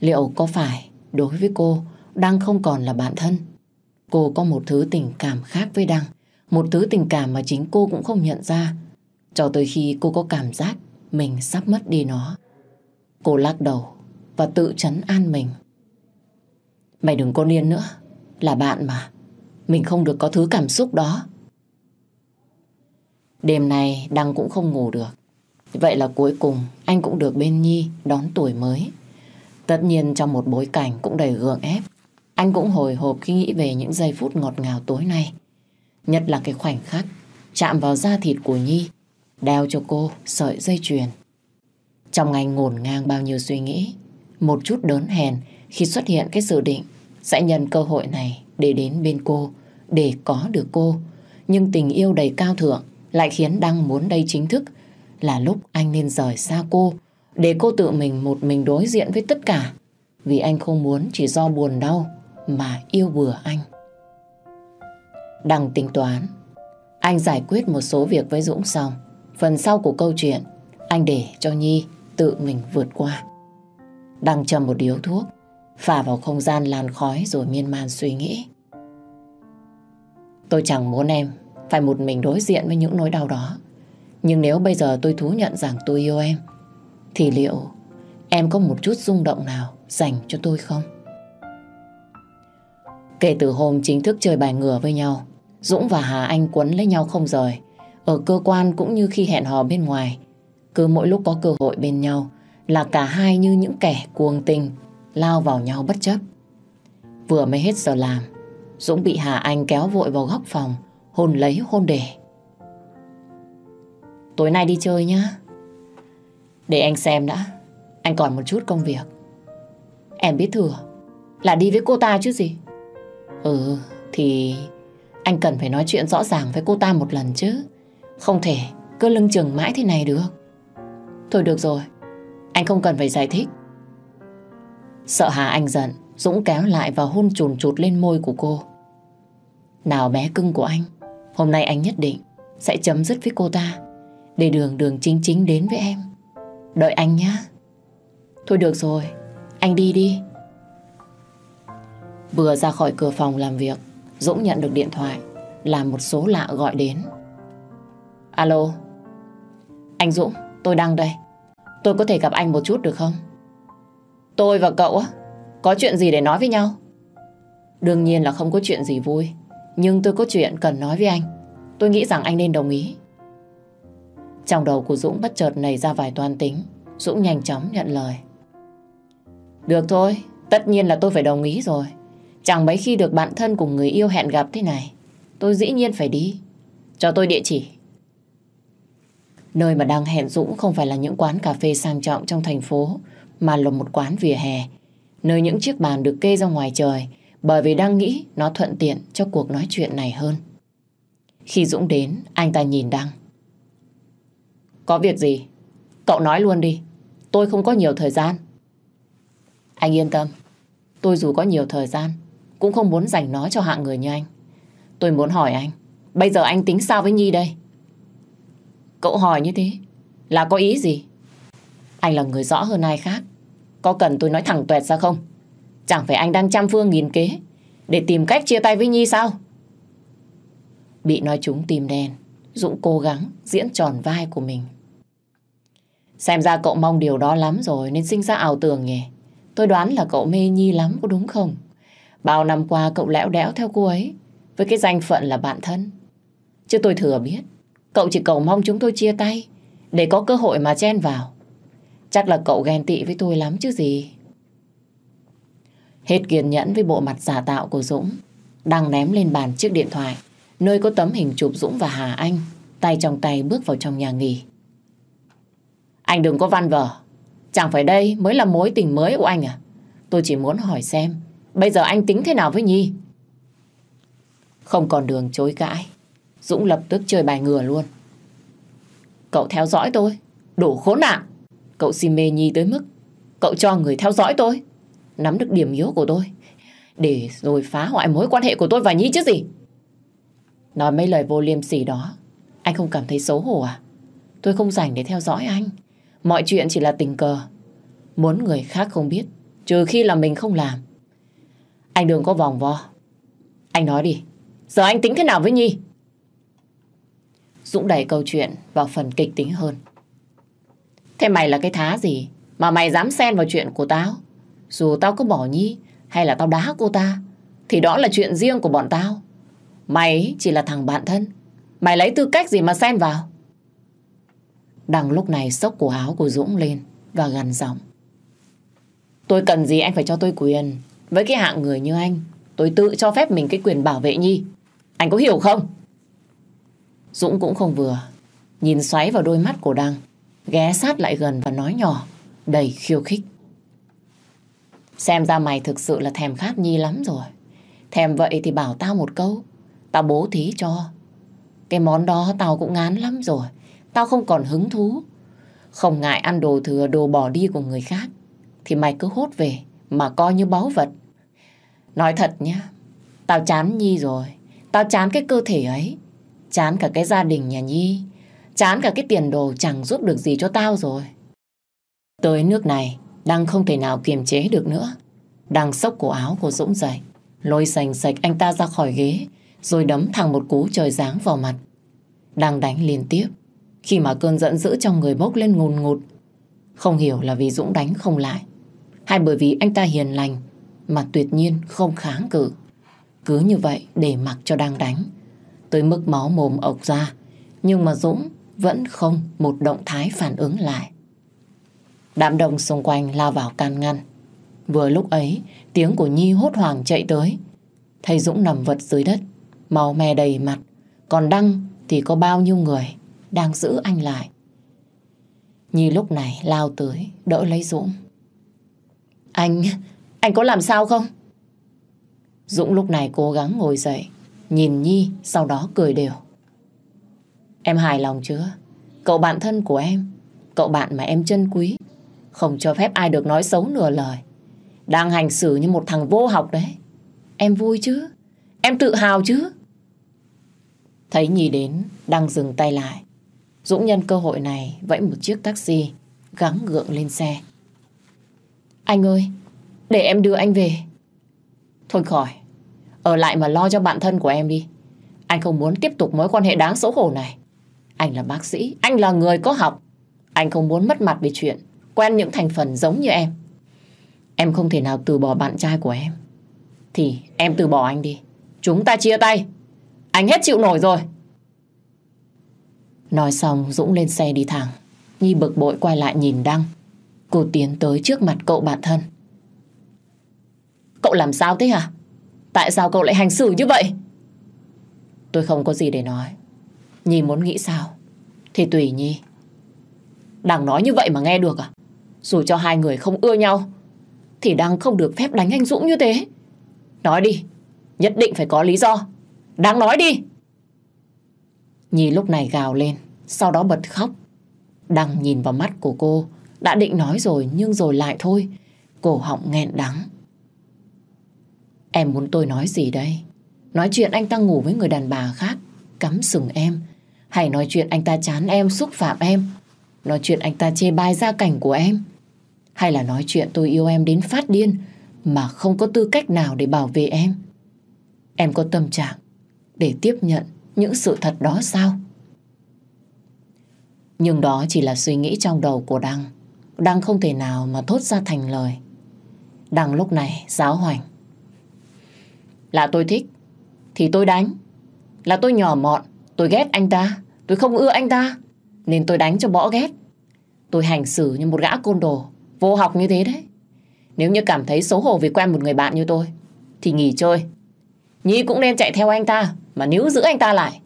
Liệu có phải đối với cô đang không còn là bạn thân? Cô có một thứ tình cảm khác với Đăng. Một thứ tình cảm mà chính cô cũng không nhận ra. Cho tới khi cô có cảm giác mình sắp mất đi nó. Cô lắc đầu và tự chấn an mình. Mày đừng có điên nữa, là bạn mà. Mình không được có thứ cảm xúc đó. Đêm nay Đăng cũng không ngủ được. Vậy là cuối cùng anh cũng được bên Nhi đón tuổi mới. Tất nhiên trong một bối cảnh cũng đầy gượng ép. Anh cũng hồi hộp khi nghĩ về những giây phút ngọt ngào tối nay. Nhất là cái khoảnh khắc chạm vào da thịt của Nhi đeo cho cô sợi dây chuyền. Trong anh ngổn ngang bao nhiêu suy nghĩ, một chút đớn hèn khi xuất hiện cái dự định sẽ nhân cơ hội này để đến bên cô, để có được cô. Nhưng tình yêu đầy cao thượng lại khiến Đăng muốn đây chính thức là lúc anh nên rời xa cô, để cô tự mình một mình đối diện với tất cả. Vì anh không muốn chỉ do buồn đau mà yêu bừa anh. Đăng tính toán, anh giải quyết một số việc với Dũng xong Phần sau của câu chuyện, anh để cho Nhi tự mình vượt qua. Đang chầm một điếu thuốc, phả vào không gian làn khói rồi miên man suy nghĩ. Tôi chẳng muốn em phải một mình đối diện với những nỗi đau đó. Nhưng nếu bây giờ tôi thú nhận rằng tôi yêu em, thì liệu em có một chút rung động nào dành cho tôi không? Kể từ hôm chính thức chơi bài ngửa với nhau, Dũng và Hà Anh quấn lấy nhau không rời. Ở cơ quan cũng như khi hẹn hò bên ngoài, cứ mỗi lúc có cơ hội bên nhau là cả hai như những kẻ cuồng tình lao vào nhau bất chấp. Vừa mới hết giờ làm, Dũng bị Hà Anh kéo vội vào góc phòng, hôn lấy hôn để. Tối nay đi chơi nhá. Để anh xem đã, anh còn một chút công việc. Em biết thừa, là đi với cô ta chứ gì. Ừ, thì anh cần phải nói chuyện rõ ràng với cô ta một lần chứ. Không thể cứ lưng chừng mãi thế này được. Thôi được rồi, anh không cần phải giải thích. Sợ Hà Anh giận, Dũng kéo lại và hôn trùn chụt lên môi của cô. Nào bé cưng của anh, hôm nay anh nhất định sẽ chấm dứt với cô ta để đường đường chính chính đến với em. Đợi anh nhé. Thôi được rồi, anh đi đi. Vừa ra khỏi cửa phòng làm việc, Dũng nhận được điện thoại là một số lạ gọi đến. Alo Anh Dũng tôi đang đây Tôi có thể gặp anh một chút được không Tôi và cậu á Có chuyện gì để nói với nhau Đương nhiên là không có chuyện gì vui Nhưng tôi có chuyện cần nói với anh Tôi nghĩ rằng anh nên đồng ý Trong đầu của Dũng bất chợt nảy ra vài toan tính Dũng nhanh chóng nhận lời Được thôi Tất nhiên là tôi phải đồng ý rồi Chẳng mấy khi được bạn thân cùng người yêu hẹn gặp thế này Tôi dĩ nhiên phải đi Cho tôi địa chỉ Nơi mà đang hẹn dũng không phải là những quán cà phê sang trọng trong thành phố, mà là một quán vỉa hè. Nơi những chiếc bàn được kê ra ngoài trời, bởi vì đang nghĩ nó thuận tiện cho cuộc nói chuyện này hơn. Khi Dũng đến, anh ta nhìn Đăng. Có việc gì? Cậu nói luôn đi. Tôi không có nhiều thời gian. Anh yên tâm. Tôi dù có nhiều thời gian, cũng không muốn dành nó cho hạng người như anh. Tôi muốn hỏi anh, bây giờ anh tính sao với Nhi đây? Cậu hỏi như thế là có ý gì? Anh là người rõ hơn ai khác. Có cần tôi nói thẳng tuẹt ra không? Chẳng phải anh đang trăm phương nghìn kế để tìm cách chia tay với Nhi sao? Bị nói chúng tìm đen, Dũng cố gắng diễn tròn vai của mình. Xem ra cậu mong điều đó lắm rồi nên sinh ra ảo tưởng nhỉ. Tôi đoán là cậu mê Nhi lắm có đúng không? Bao năm qua cậu lẽo đẽo theo cô ấy với cái danh phận là bạn thân. Chứ tôi thừa biết Cậu chỉ cầu mong chúng tôi chia tay Để có cơ hội mà chen vào Chắc là cậu ghen tị với tôi lắm chứ gì Hết kiên nhẫn với bộ mặt giả tạo của Dũng Đang ném lên bàn chiếc điện thoại Nơi có tấm hình chụp Dũng và Hà Anh Tay trong tay bước vào trong nhà nghỉ Anh đừng có văn vở Chẳng phải đây mới là mối tình mới của anh à Tôi chỉ muốn hỏi xem Bây giờ anh tính thế nào với Nhi Không còn đường chối cãi Dũng lập tức chơi bài ngừa luôn. Cậu theo dõi tôi. Đủ khốn nạn. Cậu si mê Nhi tới mức. Cậu cho người theo dõi tôi. Nắm được điểm yếu của tôi. Để rồi phá hoại mối quan hệ của tôi và Nhi chứ gì. Nói mấy lời vô liêm sỉ đó. Anh không cảm thấy xấu hổ à? Tôi không rảnh để theo dõi anh. Mọi chuyện chỉ là tình cờ. Muốn người khác không biết. Trừ khi là mình không làm. Anh đừng có vòng vo. Anh nói đi. Giờ anh tính thế nào với Nhi? Dũng đẩy câu chuyện vào phần kịch tính hơn. Thế mày là cái thá gì mà mày dám xen vào chuyện của tao? Dù tao có bỏ nhi hay là tao đá cô ta, thì đó là chuyện riêng của bọn tao. Mày chỉ là thằng bạn thân. Mày lấy tư cách gì mà xen vào? Đằng lúc này sốc cổ áo của Dũng lên và gằn giọng. Tôi cần gì anh phải cho tôi quyền. Với cái hạng người như anh, tôi tự cho phép mình cái quyền bảo vệ Nhi. Anh có hiểu không? Dũng cũng không vừa. Nhìn xoáy vào đôi mắt của Đăng, ghé sát lại gần và nói nhỏ, đầy khiêu khích. Xem ra mày thực sự là thèm khát Nhi lắm rồi. Thèm vậy thì bảo tao một câu, tao bố thí cho. Cái món đó tao cũng ngán lắm rồi, tao không còn hứng thú. Không ngại ăn đồ thừa đồ bỏ đi của người khác, thì mày cứ hốt về mà coi như báu vật. Nói thật nhá, tao chán Nhi rồi, tao chán cái cơ thể ấy. Chán cả cái gia đình nhà Nhi. Chán cả cái tiền đồ chẳng giúp được gì cho tao rồi. Tới nước này, đang không thể nào kiềm chế được nữa. Đang sốc cổ áo của Dũng dậy, lôi sành sạch anh ta ra khỏi ghế, rồi đấm thẳng một cú trời giáng vào mặt. Đang đánh liên tiếp, khi mà cơn giận dữ trong người bốc lên ngùn ngụt. Không hiểu là vì Dũng đánh không lại, hay bởi vì anh ta hiền lành, mà tuyệt nhiên không kháng cự. Cứ như vậy để mặc cho đang đánh tới mức máu mồm ộc ra. Nhưng mà Dũng vẫn không một động thái phản ứng lại. Đám đông xung quanh lao vào can ngăn. Vừa lúc ấy, tiếng của Nhi hốt hoảng chạy tới. Thầy Dũng nằm vật dưới đất, màu me đầy mặt. Còn Đăng thì có bao nhiêu người đang giữ anh lại. Nhi lúc này lao tới, đỡ lấy Dũng. Anh, anh có làm sao không? Dũng lúc này cố gắng ngồi dậy, nhìn Nhi sau đó cười đều. Em hài lòng chưa? Cậu bạn thân của em, cậu bạn mà em chân quý, không cho phép ai được nói xấu nửa lời. Đang hành xử như một thằng vô học đấy. Em vui chứ? Em tự hào chứ? Thấy Nhi đến, đang dừng tay lại. Dũng nhân cơ hội này vẫy một chiếc taxi, gắng gượng lên xe. Anh ơi, để em đưa anh về. Thôi khỏi, ở lại mà lo cho bạn thân của em đi. Anh không muốn tiếp tục mối quan hệ đáng xấu hổ này. Anh là bác sĩ, anh là người có học. Anh không muốn mất mặt về chuyện quen những thành phần giống như em. Em không thể nào từ bỏ bạn trai của em. Thì em từ bỏ anh đi. Chúng ta chia tay. Anh hết chịu nổi rồi. Nói xong Dũng lên xe đi thẳng. Nhi bực bội quay lại nhìn Đăng. Cô tiến tới trước mặt cậu bạn thân. Cậu làm sao thế hả? Tại sao cậu lại hành xử như vậy? Tôi không có gì để nói. Nhi muốn nghĩ sao? Thì tùy Nhi. Đang nói như vậy mà nghe được à? Dù cho hai người không ưa nhau, thì đang không được phép đánh anh Dũng như thế. Nói đi, nhất định phải có lý do. Đang nói đi. Nhi lúc này gào lên, sau đó bật khóc. Đang nhìn vào mắt của cô, đã định nói rồi nhưng rồi lại thôi. Cổ họng nghẹn đắng. Em muốn tôi nói gì đây? Nói chuyện anh ta ngủ với người đàn bà khác, cắm sừng em. Hay nói chuyện anh ta chán em, xúc phạm em. Nói chuyện anh ta chê bai gia cảnh của em. Hay là nói chuyện tôi yêu em đến phát điên mà không có tư cách nào để bảo vệ em. Em có tâm trạng để tiếp nhận những sự thật đó sao? Nhưng đó chỉ là suy nghĩ trong đầu của Đăng. Đăng không thể nào mà thốt ra thành lời. Đăng lúc này giáo hoành là tôi thích, thì tôi đánh. Là tôi nhỏ mọn, tôi ghét anh ta, tôi không ưa anh ta, nên tôi đánh cho bỏ ghét. Tôi hành xử như một gã côn đồ, vô học như thế đấy. Nếu như cảm thấy xấu hổ vì quen một người bạn như tôi, thì nghỉ chơi. Nhi cũng nên chạy theo anh ta, mà níu giữ anh ta lại.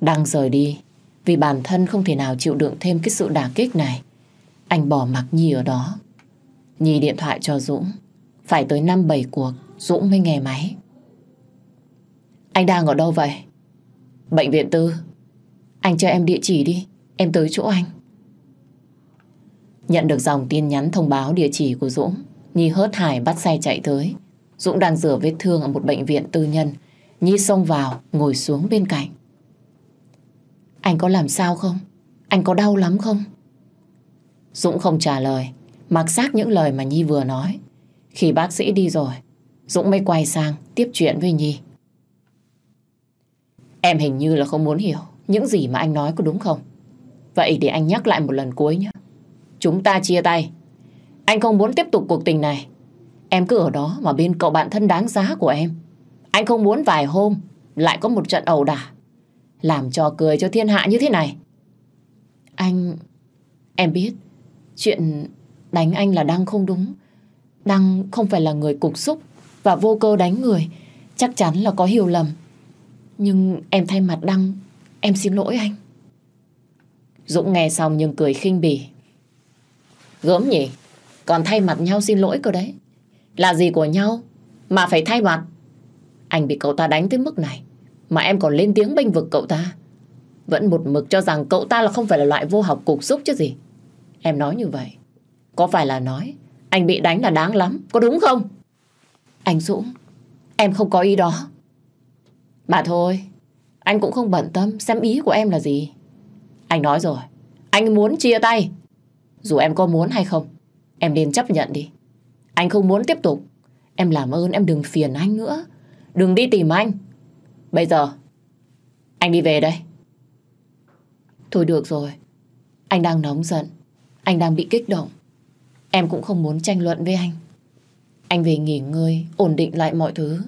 Đang rời đi, vì bản thân không thể nào chịu đựng thêm cái sự đả kích này. Anh bỏ mặc Nhi ở đó. Nhi điện thoại cho Dũng, phải tới 5-7 cuộc. Dũng mới nghe máy. Anh đang ở đâu vậy? Bệnh viện tư. Anh cho em địa chỉ đi, em tới chỗ anh. Nhận được dòng tin nhắn thông báo địa chỉ của Dũng, Nhi hớt hải bắt xe chạy tới. Dũng đang rửa vết thương ở một bệnh viện tư nhân. Nhi xông vào, ngồi xuống bên cạnh. Anh có làm sao không? Anh có đau lắm không? Dũng không trả lời, mặc xác những lời mà Nhi vừa nói. Khi bác sĩ đi rồi, Dũng mới quay sang tiếp chuyện với Nhi. Em hình như là không muốn hiểu những gì mà anh nói có đúng không? Vậy để anh nhắc lại một lần cuối nhé. Chúng ta chia tay. Anh không muốn tiếp tục cuộc tình này. Em cứ ở đó mà bên cậu bạn thân đáng giá của em. Anh không muốn vài hôm lại có một trận ẩu đả. Làm trò cười cho thiên hạ như thế này. Anh... Em biết chuyện đánh anh là đang không đúng. Đăng không phải là người cục xúc và vô cơ đánh người, chắc chắn là có hiểu lầm. Nhưng em thay mặt Đăng, em xin lỗi anh. Dũng nghe xong nhưng cười khinh bỉ. Gớm nhỉ, còn thay mặt nhau xin lỗi cơ đấy. Là gì của nhau mà phải thay mặt? Anh bị cậu ta đánh tới mức này, mà em còn lên tiếng bênh vực cậu ta. Vẫn một mực cho rằng cậu ta là không phải là loại vô học cục xúc chứ gì. Em nói như vậy, có phải là nói anh bị đánh là đáng lắm, có đúng không? Anh Dũng, em không có ý đó. Mà thôi, anh cũng không bận tâm xem ý của em là gì. Anh nói rồi, anh muốn chia tay. Dù em có muốn hay không, em nên chấp nhận đi. Anh không muốn tiếp tục. Em làm ơn em đừng phiền anh nữa. Đừng đi tìm anh. Bây giờ, anh đi về đây. Thôi được rồi. Anh đang nóng giận. Anh đang bị kích động. Em cũng không muốn tranh luận với anh. Anh về nghỉ ngơi, ổn định lại mọi thứ.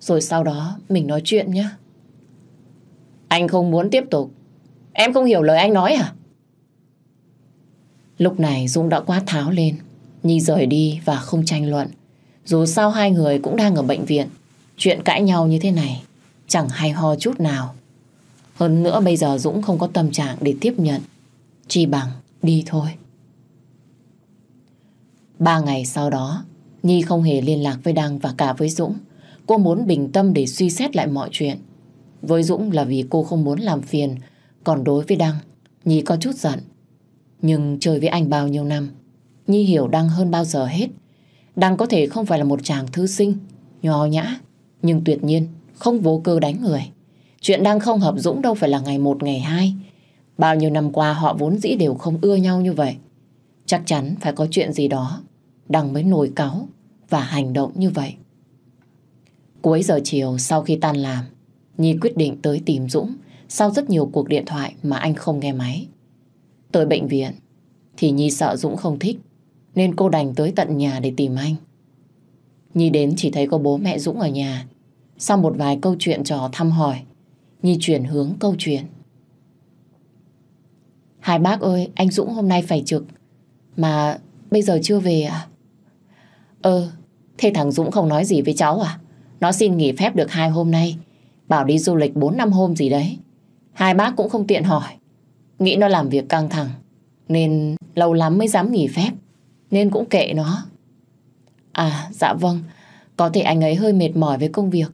Rồi sau đó mình nói chuyện nhé. Anh không muốn tiếp tục. Em không hiểu lời anh nói à? Lúc này Dũng đã quát tháo lên. Nhi rời đi và không tranh luận. Dù sao hai người cũng đang ở bệnh viện. Chuyện cãi nhau như thế này chẳng hay ho chút nào. Hơn nữa bây giờ Dũng không có tâm trạng để tiếp nhận. Chỉ bằng đi thôi. Ba ngày sau đó, Nhi không hề liên lạc với Đăng và cả với Dũng. Cô muốn bình tâm để suy xét lại mọi chuyện. Với Dũng là vì cô không muốn làm phiền, còn đối với Đăng, Nhi có chút giận. Nhưng chơi với anh bao nhiêu năm, Nhi hiểu Đăng hơn bao giờ hết. Đăng có thể không phải là một chàng thư sinh, nhò nhã, nhưng tuyệt nhiên không vô cơ đánh người. Chuyện Đăng không hợp Dũng đâu phải là ngày một ngày hai. Bao nhiêu năm qua họ vốn dĩ đều không ưa nhau như vậy. Chắc chắn phải có chuyện gì đó đang mới nổi cáo và hành động như vậy. Cuối giờ chiều sau khi tan làm, Nhi quyết định tới tìm Dũng sau rất nhiều cuộc điện thoại mà anh không nghe máy. Tới bệnh viện thì Nhi sợ Dũng không thích nên cô đành tới tận nhà để tìm anh. Nhi đến chỉ thấy có bố mẹ Dũng ở nhà. Sau một vài câu chuyện trò thăm hỏi, Nhi chuyển hướng câu chuyện. Hai bác ơi, anh Dũng hôm nay phải trực. Mà bây giờ chưa về à? Ờ, thế thằng Dũng không nói gì với cháu à? Nó xin nghỉ phép được hai hôm nay. Bảo đi du lịch 4 năm hôm gì đấy. Hai bác cũng không tiện hỏi. Nghĩ nó làm việc căng thẳng. Nên lâu lắm mới dám nghỉ phép. Nên cũng kệ nó. À, dạ vâng. Có thể anh ấy hơi mệt mỏi với công việc.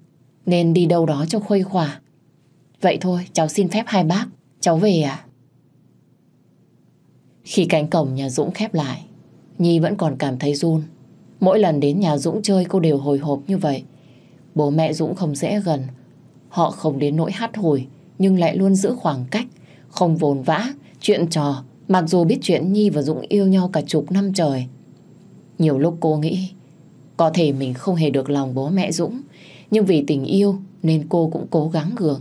Nên đi đâu đó cho khuây khỏa. Vậy thôi, cháu xin phép hai bác. Cháu về à? Khi cánh cổng nhà Dũng khép lại, Nhi vẫn còn cảm thấy run. Mỗi lần đến nhà Dũng chơi cô đều hồi hộp như vậy. Bố mẹ Dũng không dễ gần. Họ không đến nỗi hát hồi, nhưng lại luôn giữ khoảng cách, không vồn vã, chuyện trò, mặc dù biết chuyện Nhi và Dũng yêu nhau cả chục năm trời. Nhiều lúc cô nghĩ, có thể mình không hề được lòng bố mẹ Dũng, nhưng vì tình yêu nên cô cũng cố gắng gượng.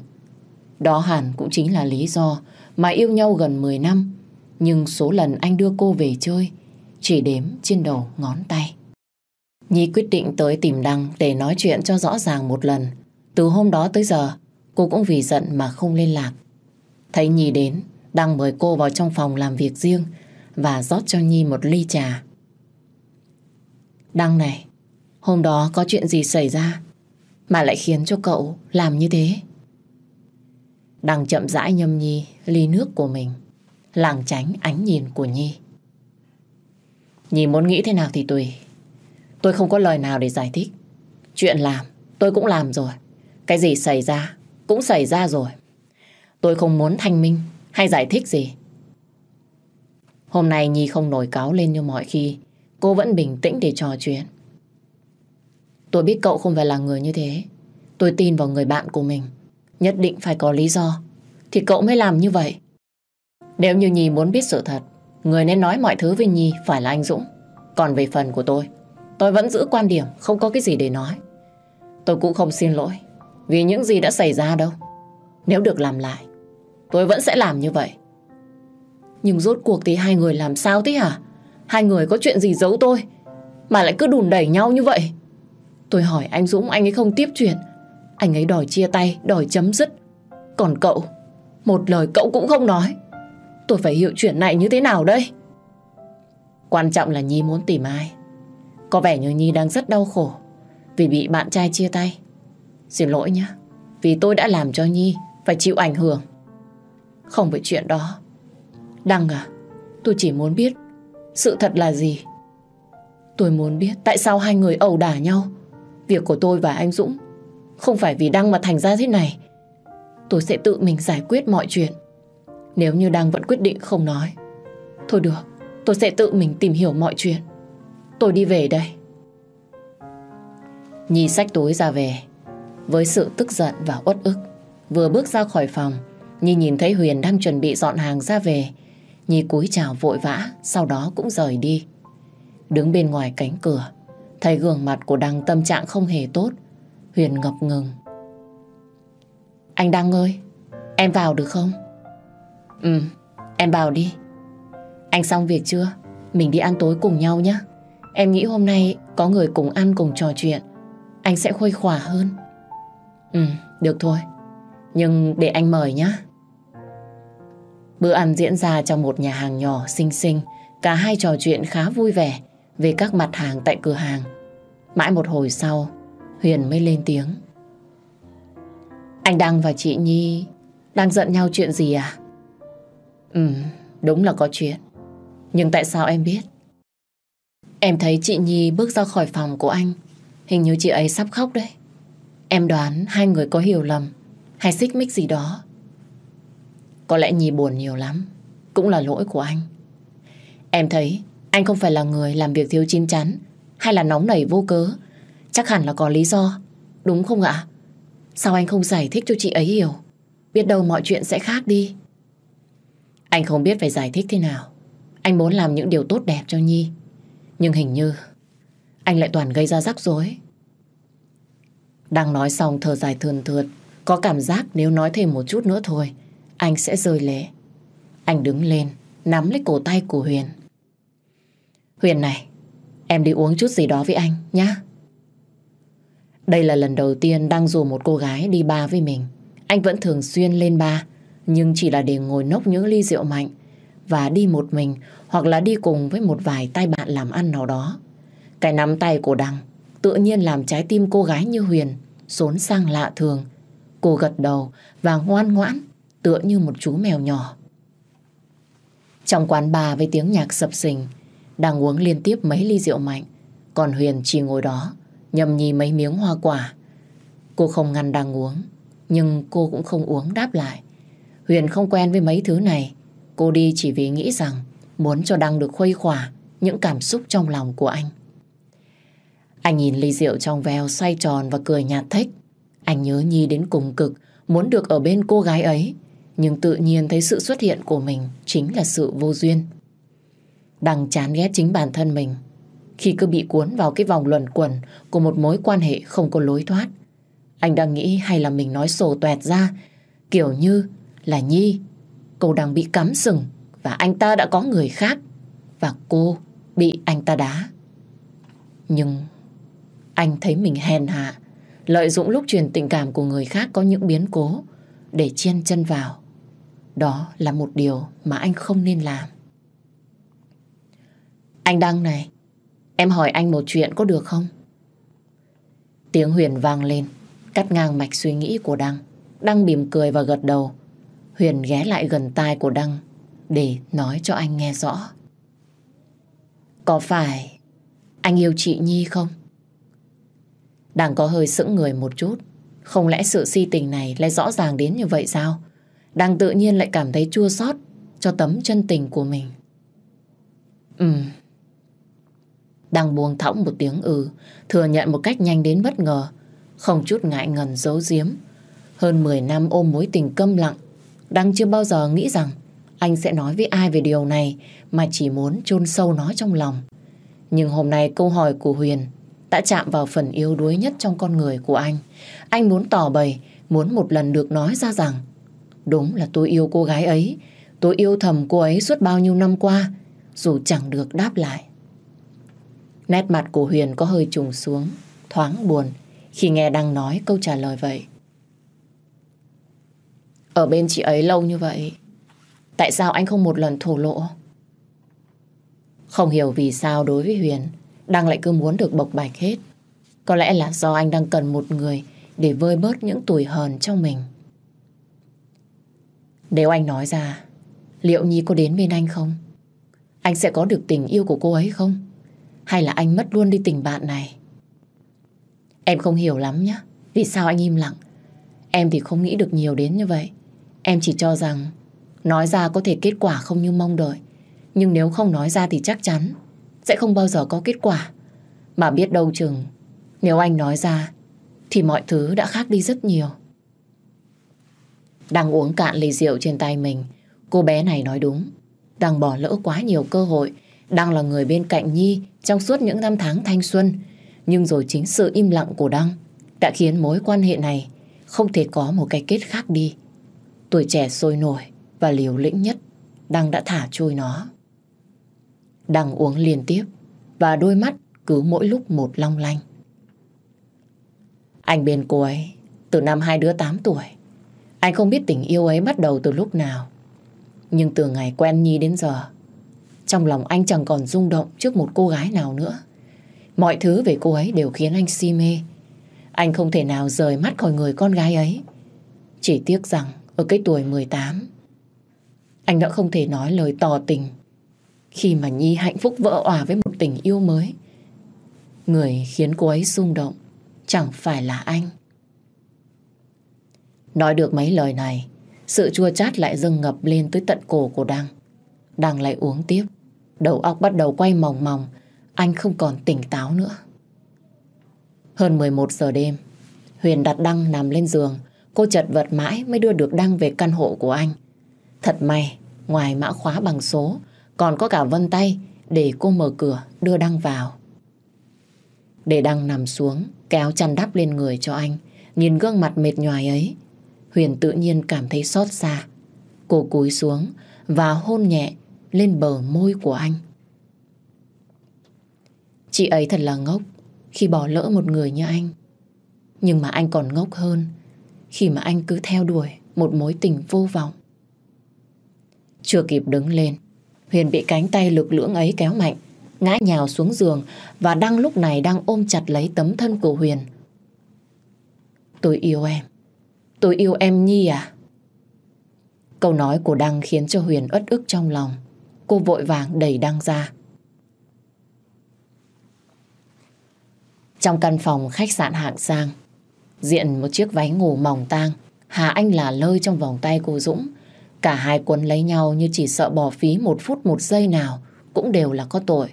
Đó hẳn cũng chính là lý do mà yêu nhau gần 10 năm, nhưng số lần anh đưa cô về chơi chỉ đếm trên đầu ngón tay. Nhi quyết định tới tìm Đăng để nói chuyện cho rõ ràng một lần. Từ hôm đó tới giờ, cô cũng vì giận mà không liên lạc. Thấy Nhi đến, Đăng mời cô vào trong phòng làm việc riêng và rót cho Nhi một ly trà. Đăng này, hôm đó có chuyện gì xảy ra mà lại khiến cho cậu làm như thế? Đăng chậm rãi nhâm Nhi ly nước của mình, lảng tránh ánh nhìn của Nhi. Nhi muốn nghĩ thế nào thì tùy, Tôi không có lời nào để giải thích. Chuyện làm, tôi cũng làm rồi. Cái gì xảy ra, cũng xảy ra rồi. Tôi không muốn thanh minh hay giải thích gì. Hôm nay Nhi không nổi cáo lên như mọi khi. Cô vẫn bình tĩnh để trò chuyện. Tôi biết cậu không phải là người như thế. Tôi tin vào người bạn của mình. Nhất định phải có lý do. Thì cậu mới làm như vậy. Nếu như Nhi muốn biết sự thật, người nên nói mọi thứ với Nhi phải là anh Dũng. Còn về phần của tôi, Tôi vẫn giữ quan điểm Không có cái gì để nói Tôi cũng không xin lỗi Vì những gì đã xảy ra đâu Nếu được làm lại Tôi vẫn sẽ làm như vậy Nhưng rốt cuộc thì hai người làm sao thế hả Hai người có chuyện gì giấu tôi Mà lại cứ đùn đẩy nhau như vậy Tôi hỏi anh Dũng anh ấy không tiếp chuyện Anh ấy đòi chia tay Đòi chấm dứt Còn cậu Một lời cậu cũng không nói Tôi phải hiểu chuyện này như thế nào đây Quan trọng là Nhi muốn tìm ai có vẻ như Nhi đang rất đau khổ vì bị bạn trai chia tay. Xin lỗi nhé, vì tôi đã làm cho Nhi phải chịu ảnh hưởng. Không phải chuyện đó. Đăng à, tôi chỉ muốn biết sự thật là gì. Tôi muốn biết tại sao hai người ẩu đả nhau. Việc của tôi và anh Dũng không phải vì Đăng mà thành ra thế này. Tôi sẽ tự mình giải quyết mọi chuyện. Nếu như Đăng vẫn quyết định không nói. Thôi được, tôi sẽ tự mình tìm hiểu mọi chuyện. Tôi đi về đây. Nhi sách túi ra về. Với sự tức giận và uất ức, vừa bước ra khỏi phòng, Nhi nhìn thấy Huyền đang chuẩn bị dọn hàng ra về. Nhi cúi chào vội vã, sau đó cũng rời đi. Đứng bên ngoài cánh cửa, thấy gương mặt của Đăng tâm trạng không hề tốt. Huyền ngập ngừng. Anh Đăng ơi, em vào được không? Ừ, em vào đi. Anh xong việc chưa? Mình đi ăn tối cùng nhau nhé. Em nghĩ hôm nay có người cùng ăn cùng trò chuyện Anh sẽ khuây khỏa hơn Ừ, được thôi Nhưng để anh mời nhé Bữa ăn diễn ra trong một nhà hàng nhỏ xinh xinh Cả hai trò chuyện khá vui vẻ Về các mặt hàng tại cửa hàng Mãi một hồi sau Huyền mới lên tiếng Anh Đăng và chị Nhi Đang giận nhau chuyện gì à? Ừ, đúng là có chuyện Nhưng tại sao em biết Em thấy chị Nhi bước ra khỏi phòng của anh. Hình như chị ấy sắp khóc đấy. Em đoán hai người có hiểu lầm hay xích mích gì đó. Có lẽ Nhi buồn nhiều lắm. Cũng là lỗi của anh. Em thấy anh không phải là người làm việc thiếu chín chắn hay là nóng nảy vô cớ. Chắc hẳn là có lý do. Đúng không ạ? Sao anh không giải thích cho chị ấy hiểu? Biết đâu mọi chuyện sẽ khác đi. Anh không biết phải giải thích thế nào. Anh muốn làm những điều tốt đẹp cho Nhi. Nhưng hình như anh lại toàn gây ra rắc rối. Đang nói xong thở dài thườn thượt, có cảm giác nếu nói thêm một chút nữa thôi, anh sẽ rơi lệ. Anh đứng lên, nắm lấy cổ tay của Huyền. Huyền này, em đi uống chút gì đó với anh nhé. Đây là lần đầu tiên đang dù một cô gái đi ba với mình. Anh vẫn thường xuyên lên ba, nhưng chỉ là để ngồi nốc những ly rượu mạnh và đi một mình hoặc là đi cùng với một vài tay bạn làm ăn nào đó. Cái nắm tay của Đăng tự nhiên làm trái tim cô gái như Huyền xốn sang lạ thường. Cô gật đầu và ngoan ngoãn tựa như một chú mèo nhỏ. Trong quán bà với tiếng nhạc sập sình, đang uống liên tiếp mấy ly rượu mạnh, còn Huyền chỉ ngồi đó, nhầm nhì mấy miếng hoa quả. Cô không ngăn đang uống, nhưng cô cũng không uống đáp lại. Huyền không quen với mấy thứ này, cô đi chỉ vì nghĩ rằng muốn cho Đăng được khuây khỏa những cảm xúc trong lòng của anh. Anh nhìn ly rượu trong veo xoay tròn và cười nhạt thích. Anh nhớ Nhi đến cùng cực, muốn được ở bên cô gái ấy, nhưng tự nhiên thấy sự xuất hiện của mình chính là sự vô duyên. Đằng chán ghét chính bản thân mình, khi cứ bị cuốn vào cái vòng luẩn quẩn của một mối quan hệ không có lối thoát. Anh đang nghĩ hay là mình nói sổ toẹt ra, kiểu như là Nhi, cô đang bị cắm sừng và anh ta đã có người khác và cô bị anh ta đá. Nhưng anh thấy mình hèn hạ, lợi dụng lúc truyền tình cảm của người khác có những biến cố để chen chân vào. Đó là một điều mà anh không nên làm. Anh Đăng này, em hỏi anh một chuyện có được không? Tiếng Huyền vang lên, cắt ngang mạch suy nghĩ của Đăng. Đăng mỉm cười và gật đầu. Huyền ghé lại gần tai của Đăng, để nói cho anh nghe rõ. Có phải anh yêu chị Nhi không? Đang có hơi sững người một chút. Không lẽ sự si tình này lại rõ ràng đến như vậy sao? Đang tự nhiên lại cảm thấy chua xót cho tấm chân tình của mình. Ừm. Đang buông thõng một tiếng ừ, thừa nhận một cách nhanh đến bất ngờ, không chút ngại ngần giấu giếm. Hơn 10 năm ôm mối tình câm lặng, đang chưa bao giờ nghĩ rằng anh sẽ nói với ai về điều này mà chỉ muốn chôn sâu nó trong lòng. Nhưng hôm nay câu hỏi của Huyền đã chạm vào phần yếu đuối nhất trong con người của anh. Anh muốn tỏ bày, muốn một lần được nói ra rằng đúng là tôi yêu cô gái ấy, tôi yêu thầm cô ấy suốt bao nhiêu năm qua, dù chẳng được đáp lại. Nét mặt của Huyền có hơi trùng xuống, thoáng buồn khi nghe đang nói câu trả lời vậy. Ở bên chị ấy lâu như vậy, Tại sao anh không một lần thổ lộ? Không hiểu vì sao đối với Huyền, đang lại cứ muốn được bộc bạch hết. Có lẽ là do anh đang cần một người để vơi bớt những tuổi hờn trong mình. Nếu anh nói ra, liệu Nhi có đến bên anh không? Anh sẽ có được tình yêu của cô ấy không? Hay là anh mất luôn đi tình bạn này? Em không hiểu lắm nhé. Vì sao anh im lặng? Em thì không nghĩ được nhiều đến như vậy. Em chỉ cho rằng Nói ra có thể kết quả không như mong đợi. Nhưng nếu không nói ra thì chắc chắn sẽ không bao giờ có kết quả. Mà biết đâu chừng, nếu anh nói ra thì mọi thứ đã khác đi rất nhiều. Đang uống cạn ly rượu trên tay mình, cô bé này nói đúng. Đang bỏ lỡ quá nhiều cơ hội, đang là người bên cạnh Nhi trong suốt những năm tháng thanh xuân. Nhưng rồi chính sự im lặng của Đăng đã khiến mối quan hệ này không thể có một cái kết khác đi. Tuổi trẻ sôi nổi, và liều lĩnh nhất Đăng đã thả trôi nó. Đăng uống liên tiếp và đôi mắt cứ mỗi lúc một long lanh. Anh bên cô ấy từ năm hai đứa tám tuổi. Anh không biết tình yêu ấy bắt đầu từ lúc nào. Nhưng từ ngày quen Nhi đến giờ, trong lòng anh chẳng còn rung động trước một cô gái nào nữa. Mọi thứ về cô ấy đều khiến anh si mê. Anh không thể nào rời mắt khỏi người con gái ấy. Chỉ tiếc rằng ở cái tuổi 18, anh đã không thể nói lời tỏ tình khi mà Nhi hạnh phúc vỡ òa với một tình yêu mới. Người khiến cô ấy rung động chẳng phải là anh. Nói được mấy lời này, sự chua chát lại dâng ngập lên tới tận cổ của Đăng. Đăng lại uống tiếp, đầu óc bắt đầu quay mòng mòng, anh không còn tỉnh táo nữa. Hơn 11 giờ đêm, Huyền đặt Đăng nằm lên giường, cô chật vật mãi mới đưa được Đăng về căn hộ của anh. Thật may, ngoài mã khóa bằng số, còn có cả vân tay để cô mở cửa đưa Đăng vào. Để Đăng nằm xuống, kéo chăn đắp lên người cho anh, nhìn gương mặt mệt nhoài ấy. Huyền tự nhiên cảm thấy xót xa. Cô cúi xuống và hôn nhẹ lên bờ môi của anh. Chị ấy thật là ngốc khi bỏ lỡ một người như anh. Nhưng mà anh còn ngốc hơn khi mà anh cứ theo đuổi một mối tình vô vọng. Chưa kịp đứng lên, Huyền bị cánh tay lực lưỡng ấy kéo mạnh, ngã nhào xuống giường và Đăng lúc này đang ôm chặt lấy tấm thân của Huyền. Tôi yêu em. Tôi yêu em Nhi à? Câu nói của Đăng khiến cho Huyền ất ức trong lòng. Cô vội vàng đẩy Đăng ra. Trong căn phòng khách sạn hạng sang, diện một chiếc váy ngủ mỏng tang, Hà Anh là lơi trong vòng tay cô Dũng. Cả hai cuốn lấy nhau như chỉ sợ bỏ phí một phút một giây nào cũng đều là có tội.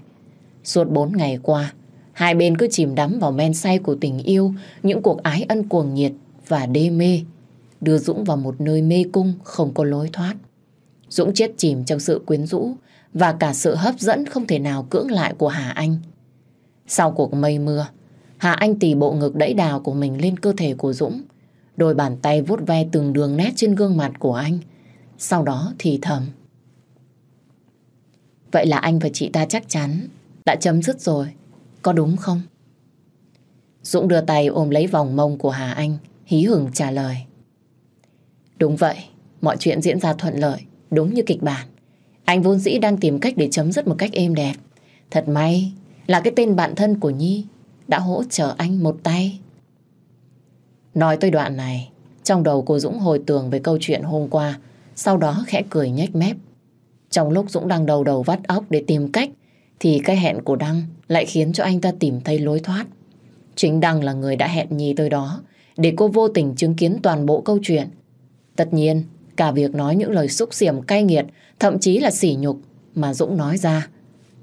Suốt bốn ngày qua, hai bên cứ chìm đắm vào men say của tình yêu, những cuộc ái ân cuồng nhiệt và đê mê, đưa Dũng vào một nơi mê cung không có lối thoát. Dũng chết chìm trong sự quyến rũ và cả sự hấp dẫn không thể nào cưỡng lại của Hà Anh. Sau cuộc mây mưa, Hà Anh tì bộ ngực đẫy đào của mình lên cơ thể của Dũng. Đôi bàn tay vuốt ve từng đường nét trên gương mặt của anh – sau đó thì thầm. Vậy là anh và chị ta chắc chắn đã chấm dứt rồi, có đúng không? Dũng đưa tay ôm lấy vòng mông của Hà Anh, hí hưởng trả lời. Đúng vậy, mọi chuyện diễn ra thuận lợi, đúng như kịch bản. Anh vốn dĩ đang tìm cách để chấm dứt một cách êm đẹp. Thật may là cái tên bạn thân của Nhi đã hỗ trợ anh một tay. Nói tới đoạn này, trong đầu cô Dũng hồi tưởng về câu chuyện hôm qua sau đó khẽ cười nhếch mép. Trong lúc Dũng đang đầu đầu vắt óc để tìm cách, thì cái hẹn của Đăng lại khiến cho anh ta tìm thấy lối thoát. Chính Đăng là người đã hẹn Nhi tới đó, để cô vô tình chứng kiến toàn bộ câu chuyện. Tất nhiên, cả việc nói những lời xúc xiểm cay nghiệt, thậm chí là sỉ nhục mà Dũng nói ra.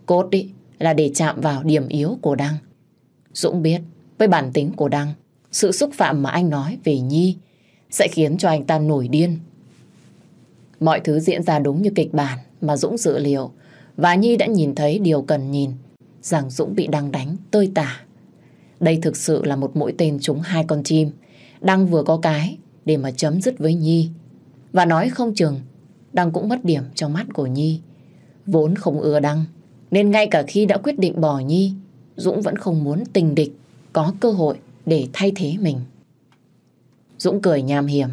Cốt ý là để chạm vào điểm yếu của Đăng. Dũng biết, với bản tính của Đăng, sự xúc phạm mà anh nói về Nhi sẽ khiến cho anh ta nổi điên Mọi thứ diễn ra đúng như kịch bản mà Dũng dự liệu. Và Nhi đã nhìn thấy điều cần nhìn, rằng Dũng bị Đăng đánh tơi tả. Đây thực sự là một mũi tên trúng hai con chim. đang vừa có cái để mà chấm dứt với Nhi. Và nói không chừng, Đăng cũng mất điểm trong mắt của Nhi. Vốn không ưa Đăng, nên ngay cả khi đã quyết định bỏ Nhi, Dũng vẫn không muốn tình địch có cơ hội để thay thế mình. Dũng cười nham hiểm,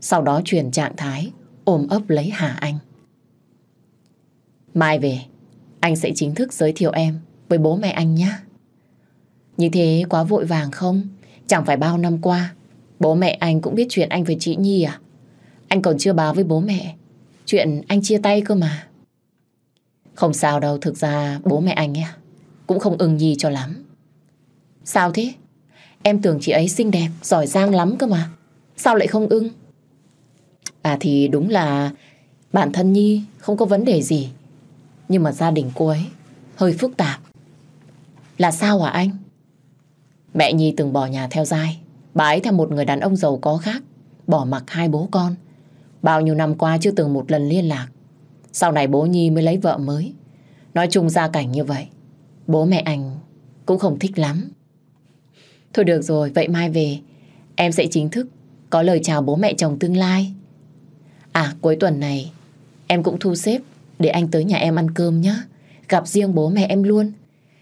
sau đó chuyển trạng thái ôm ấp lấy Hà Anh. Mai về, anh sẽ chính thức giới thiệu em với bố mẹ anh nhé. Như thế quá vội vàng không? Chẳng phải bao năm qua, bố mẹ anh cũng biết chuyện anh với chị Nhi à? Anh còn chưa báo với bố mẹ. Chuyện anh chia tay cơ mà. Không sao đâu, thực ra bố mẹ anh ấy à, cũng không ưng gì cho lắm. Sao thế? Em tưởng chị ấy xinh đẹp, giỏi giang lắm cơ mà. Sao lại không ưng? À thì đúng là bản thân Nhi không có vấn đề gì. Nhưng mà gia đình cô ấy hơi phức tạp. Là sao hả anh? Mẹ Nhi từng bỏ nhà theo dai. Bà ấy theo một người đàn ông giàu có khác. Bỏ mặc hai bố con. Bao nhiêu năm qua chưa từng một lần liên lạc. Sau này bố Nhi mới lấy vợ mới. Nói chung gia cảnh như vậy. Bố mẹ anh cũng không thích lắm. Thôi được rồi, vậy mai về. Em sẽ chính thức có lời chào bố mẹ chồng tương lai. À cuối tuần này Em cũng thu xếp để anh tới nhà em ăn cơm nhé Gặp riêng bố mẹ em luôn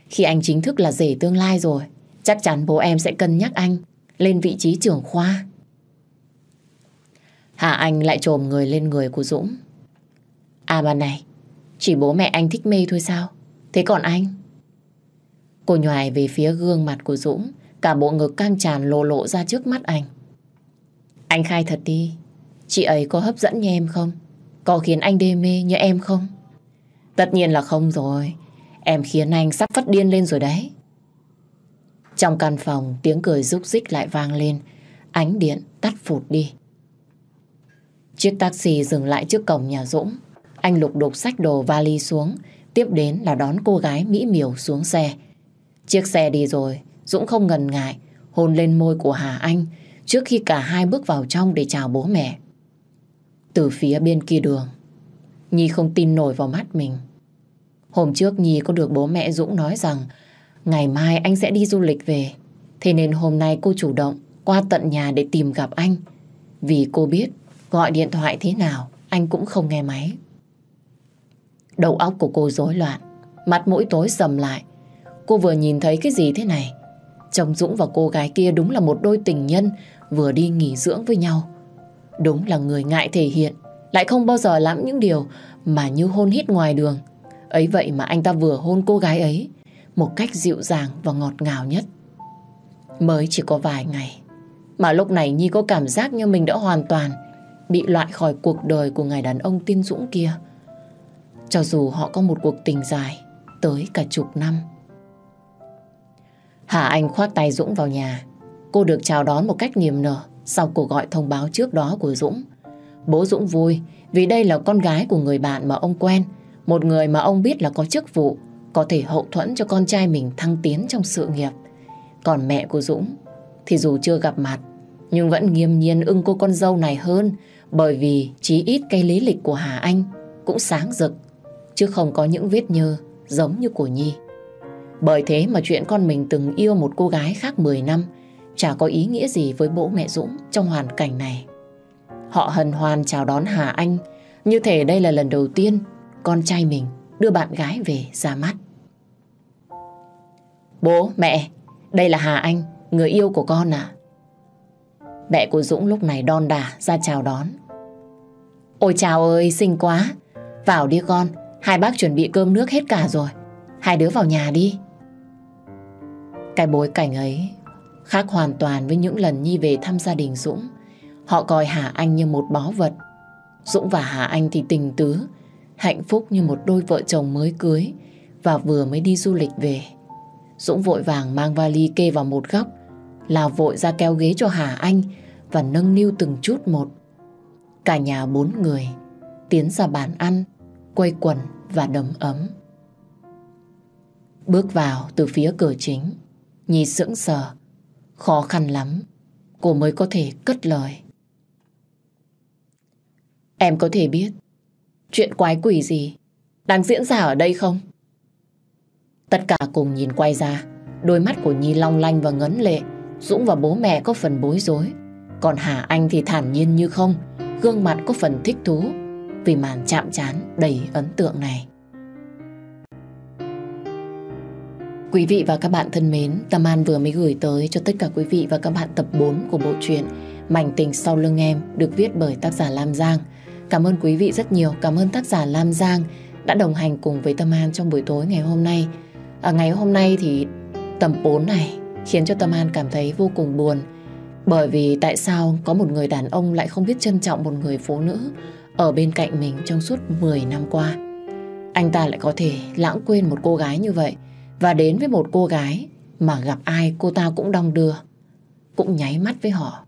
Khi anh chính thức là rể tương lai rồi Chắc chắn bố em sẽ cân nhắc anh Lên vị trí trưởng khoa Hà Anh lại trồm người lên người của Dũng À bà này Chỉ bố mẹ anh thích mê thôi sao Thế còn anh Cô nhòi về phía gương mặt của Dũng Cả bộ ngực căng tràn lộ lộ ra trước mắt anh Anh khai thật đi Chị ấy có hấp dẫn như em không? Có khiến anh đê mê như em không? Tất nhiên là không rồi. Em khiến anh sắp phát điên lên rồi đấy. Trong căn phòng, tiếng cười rúc rích lại vang lên. Ánh điện tắt phụt đi. Chiếc taxi dừng lại trước cổng nhà Dũng. Anh lục đục sách đồ vali xuống. Tiếp đến là đón cô gái mỹ miều xuống xe. Chiếc xe đi rồi, Dũng không ngần ngại. Hôn lên môi của Hà Anh trước khi cả hai bước vào trong để chào bố mẹ từ phía bên kia đường. Nhi không tin nổi vào mắt mình. Hôm trước Nhi có được bố mẹ Dũng nói rằng ngày mai anh sẽ đi du lịch về. Thế nên hôm nay cô chủ động qua tận nhà để tìm gặp anh. Vì cô biết gọi điện thoại thế nào anh cũng không nghe máy. Đầu óc của cô rối loạn, mặt mũi tối sầm lại. Cô vừa nhìn thấy cái gì thế này? Chồng Dũng và cô gái kia đúng là một đôi tình nhân vừa đi nghỉ dưỡng với nhau. Đúng là người ngại thể hiện, lại không bao giờ làm những điều mà như hôn hít ngoài đường. Ấy vậy mà anh ta vừa hôn cô gái ấy, một cách dịu dàng và ngọt ngào nhất. Mới chỉ có vài ngày, mà lúc này Nhi có cảm giác như mình đã hoàn toàn bị loại khỏi cuộc đời của người đàn ông tiên dũng kia. Cho dù họ có một cuộc tình dài, tới cả chục năm. Hà Anh khoát tay Dũng vào nhà. Cô được chào đón một cách niềm nở sau cuộc gọi thông báo trước đó của Dũng. Bố Dũng vui vì đây là con gái của người bạn mà ông quen, một người mà ông biết là có chức vụ, có thể hậu thuẫn cho con trai mình thăng tiến trong sự nghiệp. Còn mẹ của Dũng thì dù chưa gặp mặt, nhưng vẫn nghiêm nhiên ưng cô con dâu này hơn bởi vì chí ít cái lý lịch của Hà Anh cũng sáng rực, chứ không có những vết nhơ giống như của Nhi. Bởi thế mà chuyện con mình từng yêu một cô gái khác 10 năm chả có ý nghĩa gì với bố mẹ Dũng trong hoàn cảnh này. Họ hân hoan chào đón Hà Anh, như thể đây là lần đầu tiên con trai mình đưa bạn gái về ra mắt. Bố, mẹ, đây là Hà Anh, người yêu của con à? Mẹ của Dũng lúc này đon đà ra chào đón. Ôi chào ơi, xinh quá. Vào đi con, hai bác chuẩn bị cơm nước hết cả rồi. Hai đứa vào nhà đi. Cái bối cảnh ấy Khác hoàn toàn với những lần Nhi về thăm gia đình Dũng. Họ coi Hà Anh như một bó vật. Dũng và Hà Anh thì tình tứ, hạnh phúc như một đôi vợ chồng mới cưới và vừa mới đi du lịch về. Dũng vội vàng mang vali kê vào một góc, là vội ra kéo ghế cho Hà Anh và nâng niu từng chút một. Cả nhà bốn người tiến ra bàn ăn, quây quần và đầm ấm. Bước vào từ phía cửa chính, Nhi sững sờ Khó khăn lắm, cô mới có thể cất lời. Em có thể biết chuyện quái quỷ gì đang diễn ra ở đây không? Tất cả cùng nhìn quay ra, đôi mắt của Nhi long lanh và ngấn lệ. Dũng và bố mẹ có phần bối rối, còn Hà Anh thì thản nhiên như không, gương mặt có phần thích thú vì màn chạm chán đầy ấn tượng này. Quý vị và các bạn thân mến, Tâm An vừa mới gửi tới cho tất cả quý vị và các bạn tập 4 của bộ truyện Mảnh tình sau lưng em được viết bởi tác giả Lam Giang. Cảm ơn quý vị rất nhiều, cảm ơn tác giả Lam Giang đã đồng hành cùng với Tâm An trong buổi tối ngày hôm nay. À, ngày hôm nay thì tập 4 này khiến cho Tâm An cảm thấy vô cùng buồn. Bởi vì tại sao có một người đàn ông lại không biết trân trọng một người phụ nữ ở bên cạnh mình trong suốt 10 năm qua. Anh ta lại có thể lãng quên một cô gái như vậy và đến với một cô gái mà gặp ai cô ta cũng đong đưa, cũng nháy mắt với họ.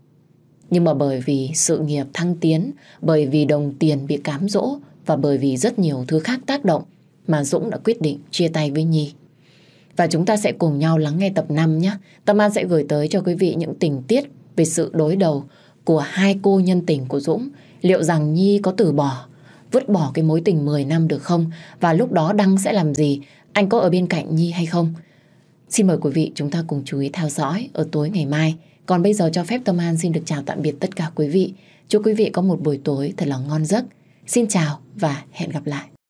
Nhưng mà bởi vì sự nghiệp thăng tiến, bởi vì đồng tiền bị cám dỗ và bởi vì rất nhiều thứ khác tác động mà Dũng đã quyết định chia tay với Nhi. Và chúng ta sẽ cùng nhau lắng nghe tập 5 nhé. Tâm An sẽ gửi tới cho quý vị những tình tiết về sự đối đầu của hai cô nhân tình của Dũng. Liệu rằng Nhi có từ bỏ, vứt bỏ cái mối tình 10 năm được không? Và lúc đó Đăng sẽ làm gì anh có ở bên cạnh Nhi hay không? Xin mời quý vị chúng ta cùng chú ý theo dõi ở tối ngày mai. Còn bây giờ cho phép Tâm An xin được chào tạm biệt tất cả quý vị. Chúc quý vị có một buổi tối thật là ngon giấc. Xin chào và hẹn gặp lại.